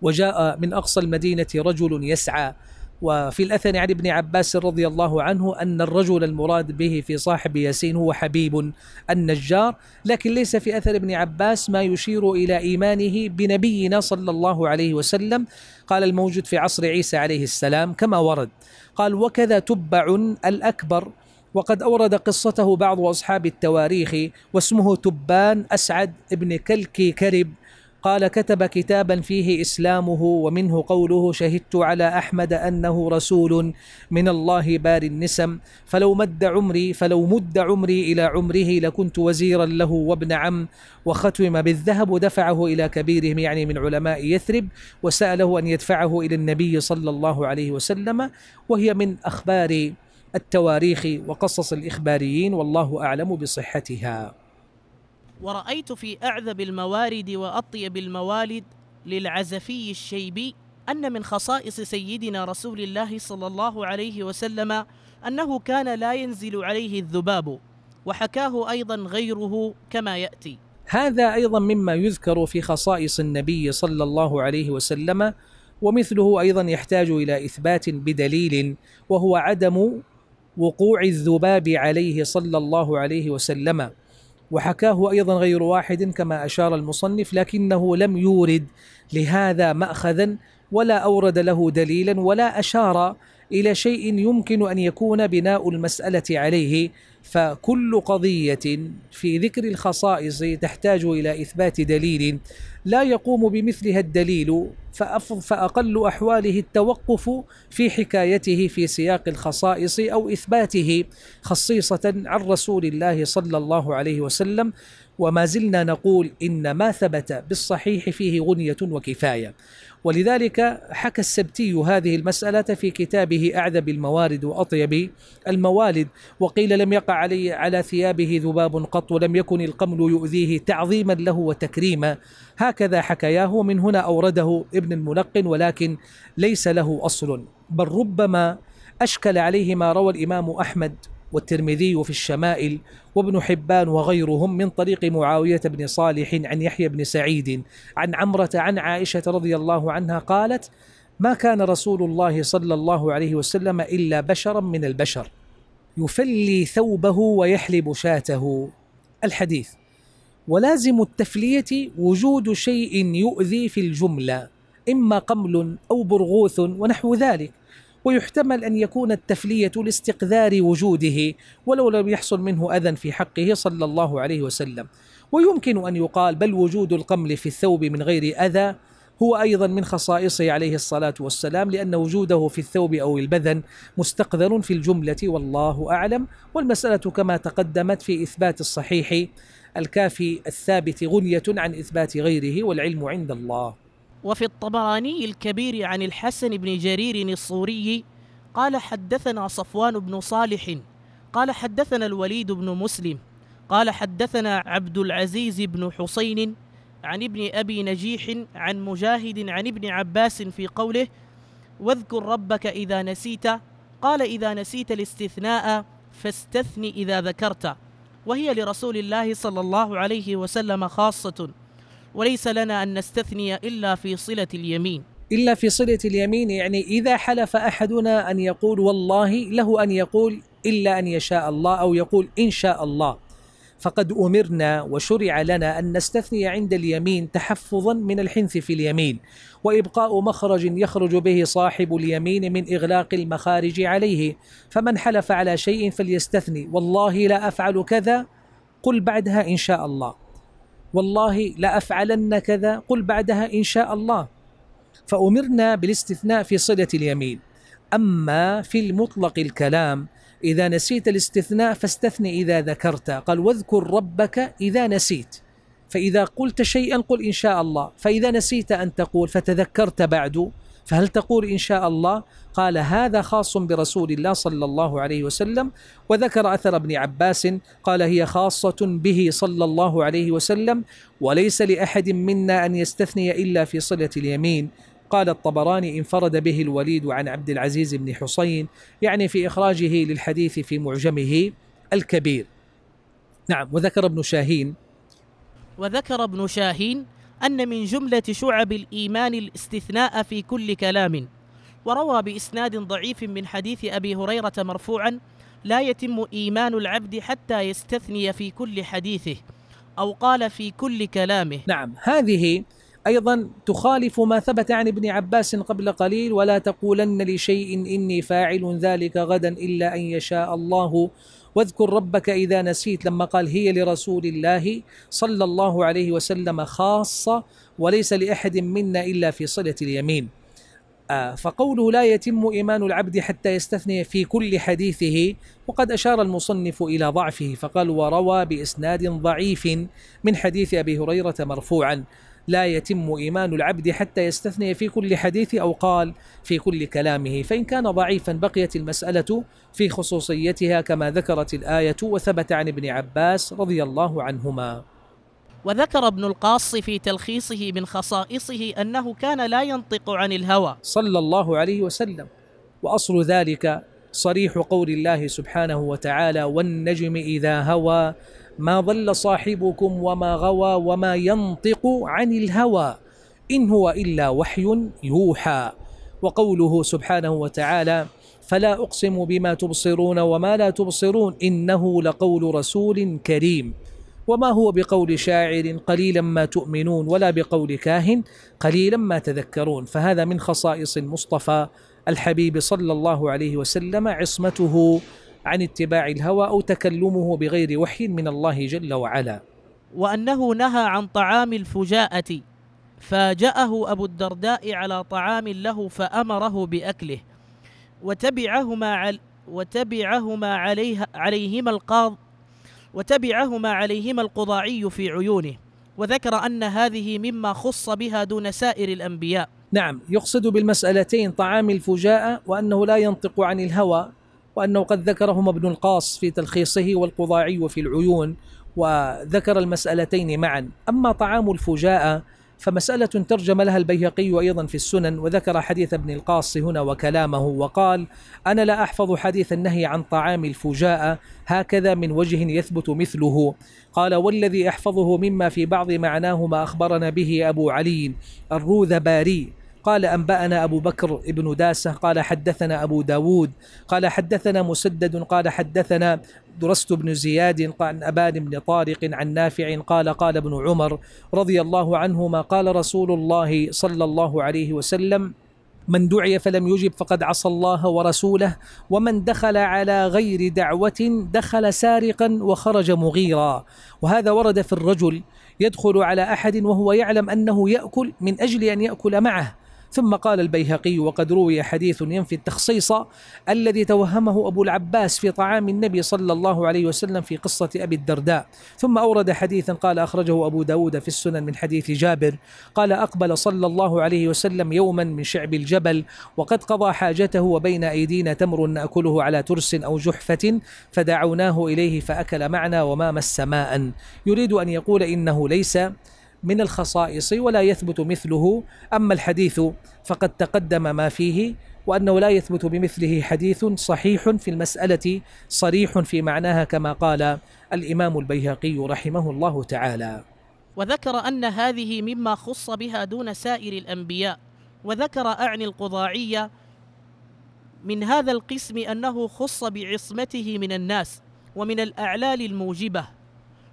وجاء من اقصى المدينه رجل يسعى وفي الأثر عن ابن عباس رضي الله عنه أن الرجل المراد به في صاحب ياسين هو حبيب النجار لكن ليس في أثر ابن عباس ما يشير إلى إيمانه بنبينا صلى الله عليه وسلم قال الموجود في عصر عيسى عليه السلام كما ورد قال وكذا تبع الأكبر وقد أورد قصته بعض أصحاب التواريخ واسمه تبان أسعد ابن كلكي كرب قال كتب كتابا فيه اسلامه ومنه قوله شهدت على احمد انه رسول من الله بار النسم فلو مد عمري فلو مد عمري الى عمره لكنت وزيرا له وابن عم وختم بالذهب ودفعه الى كبيرهم يعني من علماء يثرب وساله ان يدفعه الى النبي صلى الله عليه وسلم وهي من اخبار التواريخ وقصص الاخباريين والله اعلم بصحتها ورأيت في أعذب الموارد وأطيب الموالد للعزفي الشيبي أن من خصائص سيدنا رسول الله صلى الله عليه وسلم أنه كان لا ينزل عليه الذباب وحكاه أيضا غيره كما يأتي هذا أيضا مما يذكر في خصائص النبي صلى الله عليه وسلم ومثله أيضا يحتاج إلى إثبات بدليل وهو عدم وقوع الذباب عليه صلى الله عليه وسلم وحكاه أيضا غير واحد كما أشار المصنف لكنه لم يورد لهذا مأخذا ولا أورد له دليلا ولا أشار إلى شيء يمكن أن يكون بناء المسألة عليه فكل قضية في ذكر الخصائص تحتاج إلى إثبات دليل لا يقوم بمثلها الدليل فأقل أحواله التوقف في حكايته في سياق الخصائص أو إثباته خصيصة عن رسول الله صلى الله عليه وسلم وما زلنا نقول إن ما ثبت بالصحيح فيه غنية وكفاية ولذلك حكى السبتي هذه المسألة في كتابه أعذب الموارد وأطيب الموالد وقيل لم يقع علي على ثيابه ذباب قط ولم يكن القمل يؤذيه تعظيما له وتكريما هكذا حكياه ومن هنا أورده ابن الملقن ولكن ليس له أصل بل ربما أشكل عليه ما روى الإمام أحمد والترمذي في الشمائل وابن حبان وغيرهم من طريق معاوية بن صالح عن يحيى بن سعيد عن عمرة عن عائشة رضي الله عنها قالت ما كان رسول الله صلى الله عليه وسلم إلا بشرا من البشر يفلي ثوبه ويحلب شاته الحديث ولازم التفلية وجود شيء يؤذي في الجملة إما قمل أو برغوث ونحو ذلك ويحتمل أن يكون التفلية لاستقذار وجوده ولو لم يحصل منه أذى في حقه صلى الله عليه وسلم ويمكن أن يقال بل وجود القمل في الثوب من غير أذى هو أيضا من خصائصه عليه الصلاة والسلام لأن وجوده في الثوب أو البذن مستقذر في الجملة والله أعلم والمسألة كما تقدمت في إثبات الصحيح الكافي الثابت غنية عن إثبات غيره والعلم عند الله وفي الطبراني الكبير عن الحسن بن جرير الصوري قال حدثنا صفوان بن صالح قال حدثنا الوليد بن مسلم قال حدثنا عبد العزيز بن حسين عن ابن أبي نجيح عن مجاهد عن ابن عباس في قوله واذكر ربك إذا نسيت قال إذا نسيت الاستثناء فاستثني إذا ذكرت وهي لرسول الله صلى الله عليه وسلم خاصة وليس لنا أن نستثني إلا في صلة اليمين إلا في صلة اليمين يعني إذا حلف أحدنا أن يقول والله له أن يقول إلا أن يشاء الله أو يقول إن شاء الله فقد أمرنا وشرع لنا أن نستثني عند اليمين تحفظا من الحنث في اليمين وإبقاء مخرج يخرج به صاحب اليمين من إغلاق المخارج عليه فمن حلف على شيء فليستثني والله لا أفعل كذا قل بعدها إن شاء الله والله لأفعلن كذا قل بعدها إن شاء الله فأمرنا بالاستثناء في صلة اليمين أما في المطلق الكلام إذا نسيت الاستثناء فاستثني إذا ذكرت قال واذكر ربك إذا نسيت فإذا قلت شيئا قل إن شاء الله فإذا نسيت أن تقول فتذكرت بعد فهل تقول إن شاء الله قال هذا خاص برسول الله صلى الله عليه وسلم وذكر أثر ابن عباس قال هي خاصة به صلى الله عليه وسلم وليس لأحد منا أن يستثني إلا في صلة اليمين قال الطبراني انفرد به الوليد عن عبد العزيز بن حسين يعني في إخراجه للحديث في معجمه الكبير نعم وذكر ابن شاهين وذكر ابن شاهين أن من جملة شعب الإيمان الاستثناء في كل كلام وروى بإسناد ضعيف من حديث أبي هريرة مرفوعا لا يتم إيمان العبد حتى يستثني في كل حديثه أو قال في كل كلامه نعم هذه أيضا تخالف ما ثبت عن ابن عباس قبل قليل ولا تقولن لشيء إني فاعل ذلك غدا إلا أن يشاء الله واذكر ربك إذا نسيت لما قال هي لرسول الله صلى الله عليه وسلم خاصة وليس لأحد منا إلا في صلة اليمين آه فقوله لا يتم إيمان العبد حتى يستثني في كل حديثه وقد أشار المصنف إلى ضعفه فقال وروى بإسناد ضعيف من حديث أبي هريرة مرفوعا لا يتم إيمان العبد حتى يستثني في كل حديث أو قال في كل كلامه فإن كان ضعيفا بقيت المسألة في خصوصيتها كما ذكرت الآية وثبت عن ابن عباس رضي الله عنهما وذكر ابن القاص في تلخيصه من خصائصه أنه كان لا ينطق عن الهوى صلى الله عليه وسلم وأصل ذلك صريح قول الله سبحانه وتعالى والنجم إذا هوى ما ضل صاحبكم وما غوى وما ينطق عن الهوى إن هو إلا وحي يوحى وقوله سبحانه وتعالى فلا أقسم بما تبصرون وما لا تبصرون إنه لقول رسول كريم وما هو بقول شاعر قليلا ما تؤمنون ولا بقول كاهن قليلا ما تذكرون فهذا من خصائص المصطفى الحبيب صلى الله عليه وسلم عصمته عن اتباع الهوى او تكلمه بغير وحي من الله جل وعلا. وانه نهى عن طعام الفجاءة فاجأه ابو الدرداء على طعام له فامره باكله وتبعهما عل وتبعهما عليها عليهما القاض وتبعهما عليهما القضاعي في عيونه وذكر أن هذه مما خص بها دون سائر الأنبياء نعم يقصد بالمسألتين طعام الفجاءة وأنه لا ينطق عن الهوى وأنه قد ذكرهما ابن القاص في تلخيصه والقضاعي في العيون وذكر المسألتين معا أما طعام الفجاءة فمسألة ترجم لها البيهقي أيضا في السنن وذكر حديث ابن القاص هنا وكلامه وقال أنا لا أحفظ حديث النهي عن طعام الفجاء هكذا من وجه يثبت مثله قال والذي أحفظه مما في بعض معناه ما أخبرنا به أبو علي الروذباري قال أنبأنا أبو بكر ابن داسة قال حدثنا أبو داود قال حدثنا مسدد قال حدثنا درست بن زياد عن أبان بن طارق عن نافع قال قال ابن عمر رضي الله عنهما قال رسول الله صلى الله عليه وسلم من دعي فلم يجب فقد عصى الله ورسوله ومن دخل على غير دعوة دخل سارقا وخرج مغيرا وهذا ورد في الرجل يدخل على أحد وهو يعلم أنه يأكل من أجل أن يأكل معه ثم قال البيهقي وقد روي حديث ينفي التخصيص الذي توهمه أبو العباس في طعام النبي صلى الله عليه وسلم في قصة أبي الدرداء ثم أورد حديثا قال أخرجه أبو داود في السنن من حديث جابر قال أقبل صلى الله عليه وسلم يوما من شعب الجبل وقد قضى حاجته وبين أيدينا تمر نأكله على ترس أو جحفة فدعوناه إليه فأكل معنا وما مس ماء يريد أن يقول إنه ليس من الخصائص ولا يثبت مثله أما الحديث فقد تقدم ما فيه وأنه لا يثبت بمثله حديث صحيح في المسألة صريح في معناها كما قال الإمام البيهقي رحمه الله تعالى وذكر أن هذه مما خص بها دون سائر الأنبياء وذكر أعني القضاعية من هذا القسم أنه خص بعصمته من الناس ومن الأعلال الموجبة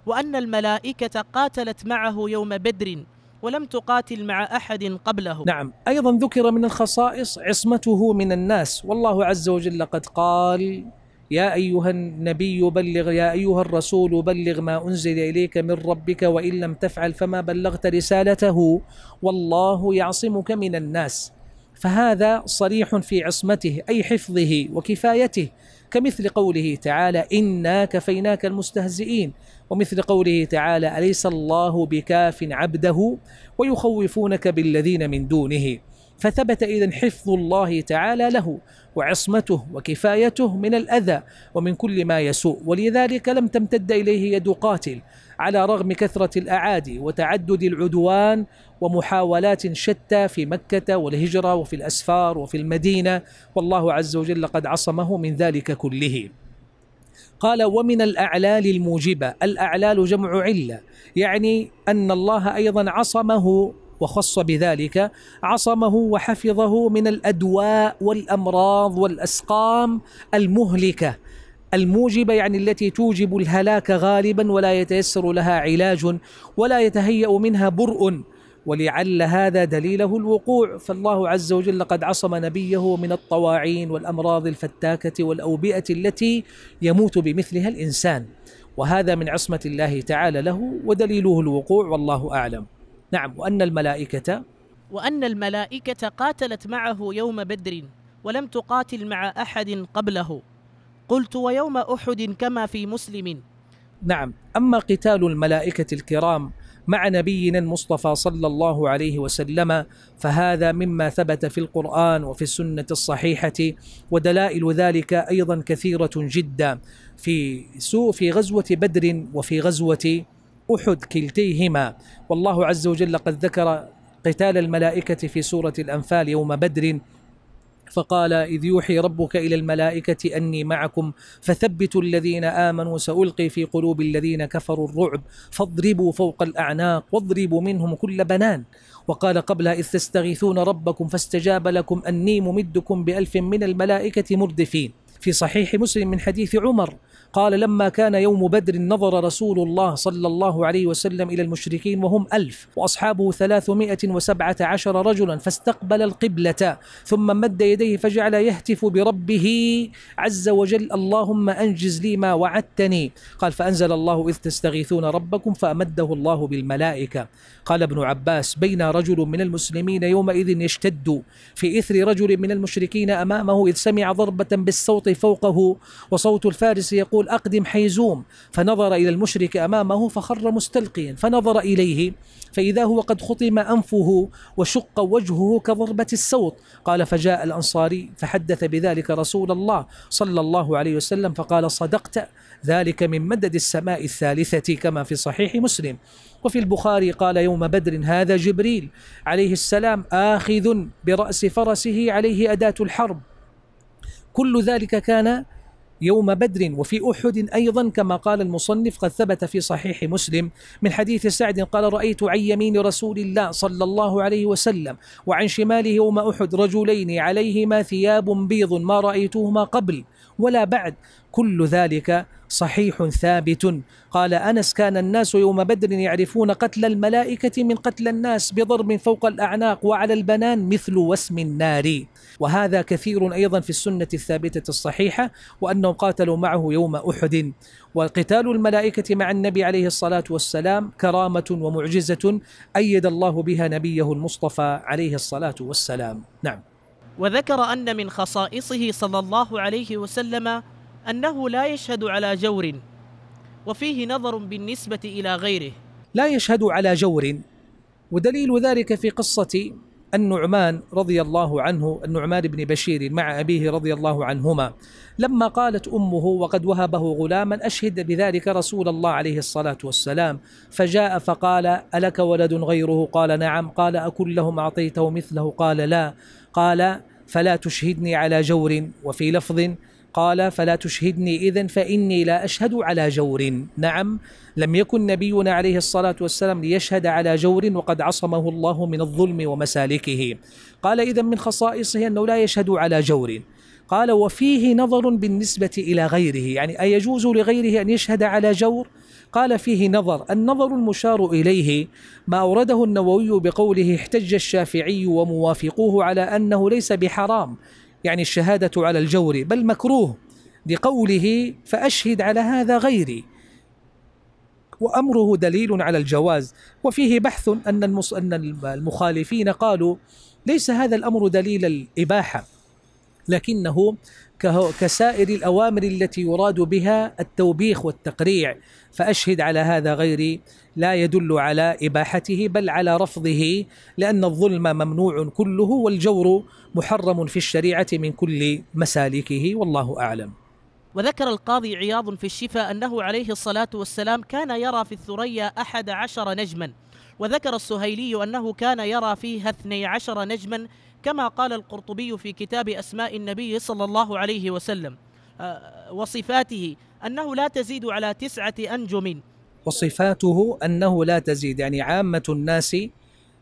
وأن الملائكة قاتلت معه يوم بدر ولم تقاتل مع أحد قبله نعم أيضا ذكر من الخصائص عصمته من الناس والله عز وجل قد قال يا أيها النبي بلغ يا أيها الرسول بلغ ما أنزل إليك من ربك وإن لم تفعل فما بلغت رسالته والله يعصمك من الناس فهذا صريح في عصمته أي حفظه وكفايته كمثل قوله تعالى إنا كفيناك المستهزئين ومثل قوله تعالى أليس الله بكاف عبده ويخوفونك بالذين من دونه فثبت إذا حفظ الله تعالى له وعصمته وكفايته من الأذى ومن كل ما يسوء ولذلك لم تمتد إليه يد قاتل على رغم كثرة الأعادي وتعدد العدوان ومحاولات شتى في مكة والهجرة وفي الأسفار وفي المدينة والله عز وجل قد عصمه من ذلك كله قال ومن الأعلال الموجبة الأعلال جمع علة يعني أن الله أيضا عصمه وخص بذلك عصمه وحفظه من الادواء والامراض والاسقام المهلكه الموجبة يعني التي توجب الهلاك غالبا ولا يتيسر لها علاج ولا يتهيأ منها برء ولعل هذا دليله الوقوع فالله عز وجل قد عصم نبيه من الطواعين والامراض الفتاكه والاوبئه التي يموت بمثلها الانسان وهذا من عصمه الله تعالى له ودليله الوقوع والله اعلم نعم وان الملائكه وان الملائكه قاتلت معه يوم بدر ولم تقاتل مع احد قبله قلت ويوم أحد كما في مسلم نعم أما قتال الملائكة الكرام مع نبينا المصطفى صلى الله عليه وسلم فهذا مما ثبت في القرآن وفي السنة الصحيحة ودلائل ذلك أيضا كثيرة جدا في سوء في غزوة بدر وفي غزوة أحد كلتيهما والله عز وجل قد ذكر قتال الملائكة في سورة الأنفال يوم بدر فقال إذ يوحي ربك إلى الملائكة أني معكم فثبتوا الذين آمنوا سألقي في قلوب الذين كفروا الرعب فاضربوا فوق الأعناق واضربوا منهم كل بنان وقال قبلها إذ تستغيثون ربكم فاستجاب لكم أني ممدكم بألف من الملائكة مردفين في صحيح مسلم من حديث عمر قال لما كان يوم بدر نظر رسول الله صلى الله عليه وسلم إلى المشركين وهم ألف وأصحابه ثلاثمائة وسبعة عشر رجلا فاستقبل القبلة ثم مد يديه فجعل يهتف بربه عز وجل اللهم أنجز لي ما وعدتني قال فأنزل الله إذ تستغيثون ربكم فأمده الله بالملائكة قال ابن عباس بين رجل من المسلمين يومئذ يشتد في إثر رجل من المشركين أمامه إذ سمع ضربة بالصوت فوقه وصوت الفارس يقول أقدم حيزوم فنظر إلى المشرك أمامه فخر مستلقيا فنظر إليه فإذا هو قد خطم أنفه وشق وجهه كضربة السوط قال فجاء الأنصاري فحدث بذلك رسول الله صلى الله عليه وسلم فقال صدقت ذلك من مدد السماء الثالثة كما في صحيح مسلم وفي البخاري قال يوم بدر هذا جبريل عليه السلام آخذ برأس فرسه عليه أداة الحرب كل ذلك كان يوم بدر وفي أحد أيضا كما قال المصنف قد ثبت في صحيح مسلم من حديث سعد قال رأيت عن يمين رسول الله صلى الله عليه وسلم وعن شماله يوم أحد رجلين عليهما ثياب بيض ما رأيتهما قبل ولا بعد كل ذلك صحيح ثابت قال انس كان الناس يوم بدر يعرفون قتل الملائكه من قتل الناس بضرب فوق الاعناق وعلى البنان مثل وسم النار وهذا كثير ايضا في السنه الثابته الصحيحه وانهم قاتلوا معه يوم احد وقتال الملائكه مع النبي عليه الصلاه والسلام كرامه ومعجزه ايد الله بها نبيه المصطفى عليه الصلاه والسلام نعم وذكر ان من خصائصه صلى الله عليه وسلم أنه لا يشهد على جور وفيه نظر بالنسبة إلى غيره لا يشهد على جور ودليل ذلك في قصة النعمان رضي الله عنه النعمان بن بشير مع أبيه رضي الله عنهما لما قالت أمه وقد وهبه غلاما أشهد بذلك رسول الله عليه الصلاة والسلام فجاء فقال ألك ولد غيره قال نعم قال أكل لهم أعطيته مثله قال لا قال فلا تشهدني على جور وفي لفظ قال فلا تشهدني إذا فإني لا أشهد على جور نعم لم يكن نبينا عليه الصلاة والسلام ليشهد على جور وقد عصمه الله من الظلم ومسالكه قال إذا من خصائصه أنه لا يشهد على جور قال وفيه نظر بالنسبة إلى غيره يعني أيجوز لغيره أن يشهد على جور قال فيه نظر النظر المشار إليه ما أورده النووي بقوله احتج الشافعي وموافقوه على أنه ليس بحرام يعني الشهادة على الجور بل مكروه لقوله فأشهد على هذا غيري وأمره دليل على الجواز وفيه بحث أن المخالفين قالوا ليس هذا الأمر دليل الإباحة لكنه كسائر الأوامر التي يراد بها التوبيخ والتقريع فأشهد على هذا غيري لا يدل على إباحته بل على رفضه لأن الظلم ممنوع كله والجور محرم في الشريعة من كل مسالكه والله أعلم وذكر القاضي عياض في الشفاء أنه عليه الصلاة والسلام كان يرى في الثريا أحد عشر نجما وذكر السهيلي أنه كان يرى فيها اثني عشر نجما كما قال القرطبي في كتاب أسماء النبي صلى الله عليه وسلم آه، وصفاته أنه لا تزيد على تسعة أنجم وصفاته أنه لا تزيد يعني عامة الناس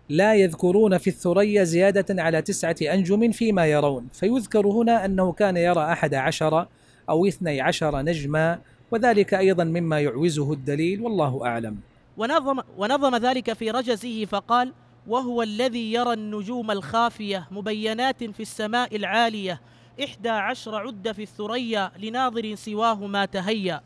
لا يذكرون في الثريا زيادة على تسعة أنجم فيما يرون فيذكر هنا أنه كان يرى أحد عشر أو اثني عشر نجما وذلك أيضا مما يعوزه الدليل والله أعلم ونظم, ونظم ذلك في رجزه فقال وهو الذي يرى النجوم الخافية مبينات في السماء العالية إحدى عشر عد في الثريا لناظر سواه ما تهيأ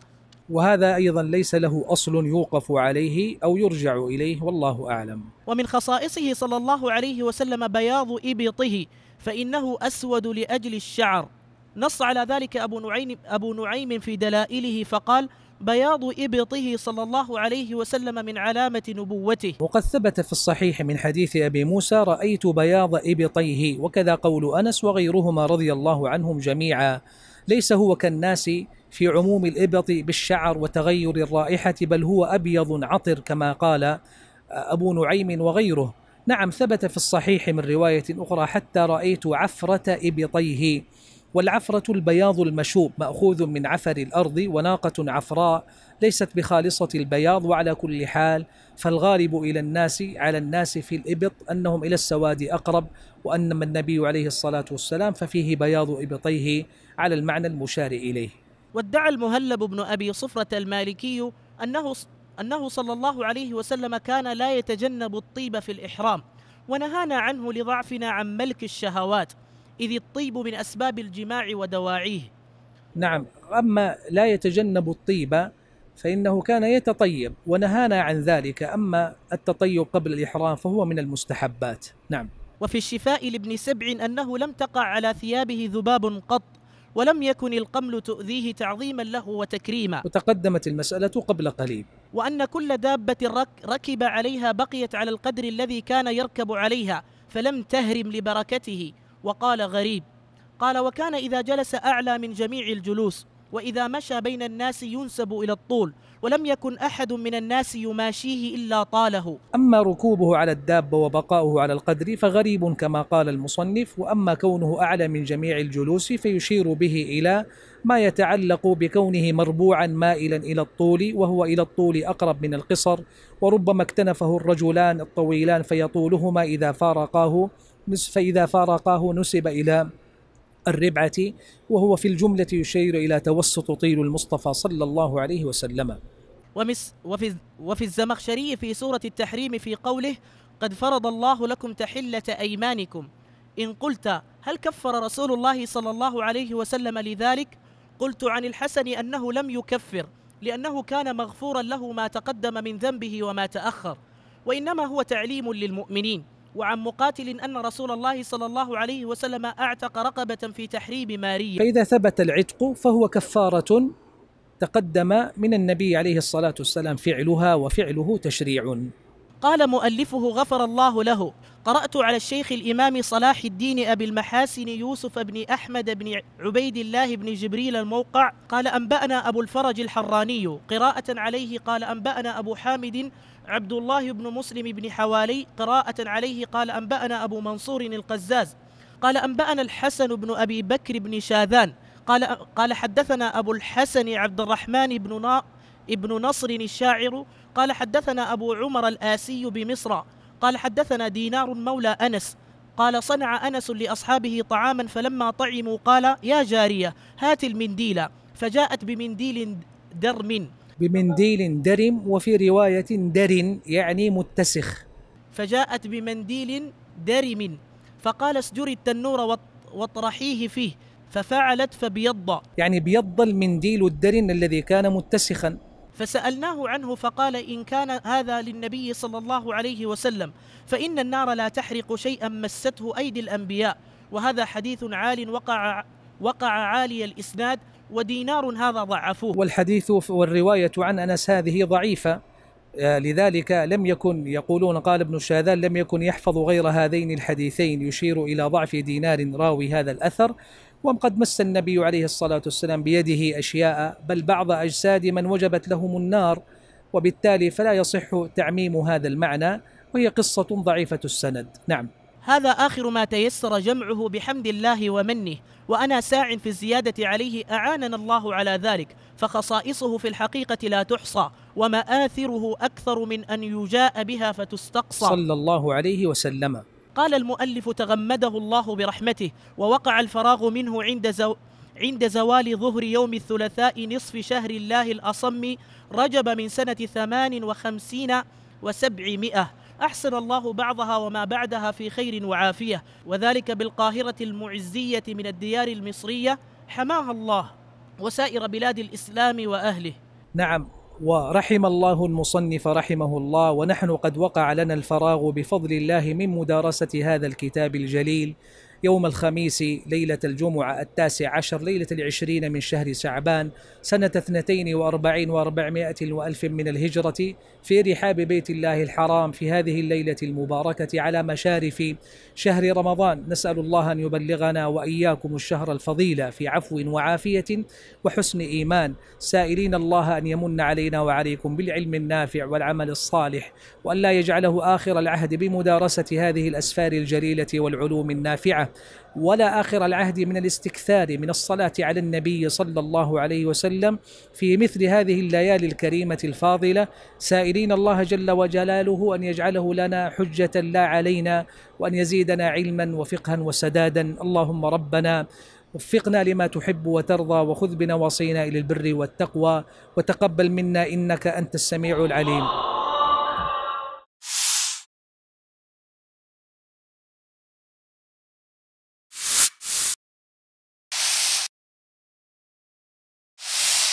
وهذا أيضا ليس له أصل يوقف عليه أو يرجع إليه والله أعلم ومن خصائصه صلى الله عليه وسلم بياض إبطه فإنه أسود لأجل الشعر نص على ذلك أبو نعيم, أبو نعيم في دلائله فقال بياض إبطه صلى الله عليه وسلم من علامة نبوته وقد ثبت في الصحيح من حديث أبي موسى رأيت بياض إبطيه وكذا قول أنس وغيرهما رضي الله عنهم جميعا ليس هو كالناس في عموم الإبط بالشعر وتغير الرائحة بل هو أبيض عطر كما قال أبو نعيم وغيره نعم ثبت في الصحيح من رواية أخرى حتى رأيت عفرة إبطيه والعفرة البياض المشوب مأخوذ من عفر الأرض وناقة عفراء ليست بخالصة البياض وعلى كل حال فالغالب إلى الناس على الناس في الإبط أنهم إلى السواد أقرب وأنما النبي عليه الصلاة والسلام ففيه بياض إبطيه على المعنى المشار إليه وادعى المهلب بن أبي صفرة المالكي أنه أنه صلى الله عليه وسلم كان لا يتجنب الطيب في الإحرام ونهانا عنه لضعفنا عن ملك الشهوات إذ الطيب من أسباب الجماع ودواعيه نعم أما لا يتجنب الطيب فإنه كان يتطيب ونهانا عن ذلك أما التطيب قبل الإحرام فهو من المستحبات نعم وفي الشفاء لابن سبع أنه لم تقع على ثيابه ذباب قط ولم يكن القمل تؤذيه تعظيما له وتكريما وتقدمت المسألة قبل قليل وأن كل دابة رك ركب عليها بقيت على القدر الذي كان يركب عليها فلم تهرم لبركته وقال غريب قال وكان إذا جلس أعلى من جميع الجلوس وإذا مشى بين الناس ينسب إلى الطول ولم يكن أحد من الناس يماشيه إلا طاله أما ركوبه على الدابة وبقاؤه على القدر فغريب كما قال المصنف وأما كونه أعلى من جميع الجلوس فيشير به إلى ما يتعلق بكونه مربوعا مائلا إلى الطول وهو إلى الطول أقرب من القصر وربما اكتنفه الرجلان الطويلان فيطولهما إذا فارقاه فإذا فارقاه نسب إلى الربعة وهو في الجملة يشير إلى توسط طيل المصطفى صلى الله عليه وسلم ومس وفي, وفي الزمخشري في سورة التحريم في قوله قد فرض الله لكم تحلة أيمانكم إن قلت هل كفر رسول الله صلى الله عليه وسلم لذلك قلت عن الحسن أنه لم يكفر لأنه كان مغفورا له ما تقدم من ذنبه وما تأخر وإنما هو تعليم للمؤمنين وعن مقاتل أن رسول الله صلى الله عليه وسلم أعتق رقبة في تحريم ماريا فإذا ثبت العتق فهو كفارة تقدم من النبي عليه الصلاة والسلام فعلها وفعله تشريع قال مؤلفه غفر الله له قرأت على الشيخ الإمام صلاح الدين أبي المحاسن يوسف بن أحمد بن عبيد الله بن جبريل الموقع قال أنبأنا أبو الفرج الحراني قراءة عليه قال أنبأنا أبو حامد عبد الله بن مسلم بن حوالي قراءة عليه قال أنبأنا أبو منصور القزاز قال أنبأنا الحسن بن أبي بكر بن شاذان قال قال حدثنا أبو الحسن عبد الرحمن بن نا ابن نصر الشاعر قال حدثنا أبو عمر الآسي بمصر قال حدثنا دينار مولى أنس قال صنع أنس لأصحابه طعاما فلما طعموا قال يا جارية هات المنديل فجاءت بمنديل درم بمنديل درم وفي رواية درن يعني متسخ فجاءت بمنديل درم فقال اسجري التنور واطرحيه فيه ففعلت فبيض يعني بيض المنديل الدرن الذي كان متسخا فسألناه عنه فقال إن كان هذا للنبي صلى الله عليه وسلم فإن النار لا تحرق شيئا مسته أيدي الأنبياء وهذا حديث عال وقع وقع عالي الإسناد ودينار هذا ضعفوه والحديث والرواية عن أنس هذه ضعيفة آه، لذلك لم يكن يقولون قال ابن الشاذان لم يكن يحفظ غير هذين الحديثين يشير إلى ضعف دينار راوي هذا الأثر وقد مس النبي عليه الصلاة والسلام بيده أشياء بل بعض أجساد من وجبت لهم النار وبالتالي فلا يصح تعميم هذا المعنى وهي قصة ضعيفة السند نعم هذا آخر ما تيسر جمعه بحمد الله ومنه وأنا ساع في الزيادة عليه أعاننا الله على ذلك فخصائصه في الحقيقة لا تحصى ومآثره أكثر من أن يجاء بها فتستقصى صلى الله عليه وسلم قال المؤلف تغمده الله برحمته ووقع الفراغ منه عند زو عند زوال ظهر يوم الثلاثاء نصف شهر الله الأصم رجب من سنة ثمان وخمسين وسبعمائة أحسن الله بعضها وما بعدها في خير وعافية وذلك بالقاهرة المعزية من الديار المصرية حماها الله وسائر بلاد الإسلام وأهله نعم ورحم الله المصنف رحمه الله ونحن قد وقع لنا الفراغ بفضل الله من مدارسة هذا الكتاب الجليل يوم الخميس ليلة الجمعة التاسع عشر ليلة العشرين من شهر شعبان سنة اثنتين وأربعين وأربعمائة وألف من الهجرة في رحاب بيت الله الحرام في هذه الليلة المباركة على مشارف شهر رمضان نسأل الله أن يبلغنا وإياكم الشهر الفضيلة في عفو وعافية وحسن إيمان سائلين الله أن يمن علينا وعليكم بالعلم النافع والعمل الصالح وأن لا يجعله آخر العهد بمدارسة هذه الأسفار الجليلة والعلوم النافعة ولا آخر العهد من الاستكثار من الصلاة على النبي صلى الله عليه وسلم في مثل هذه الليالي الكريمة الفاضلة سائلين الله جل وجلاله أن يجعله لنا حجة لا علينا وأن يزيدنا علما وفقها وسدادا اللهم ربنا وفقنا لما تحب وترضى وخذ بنواصينا إلى البر والتقوى وتقبل منا إنك أنت السميع العليم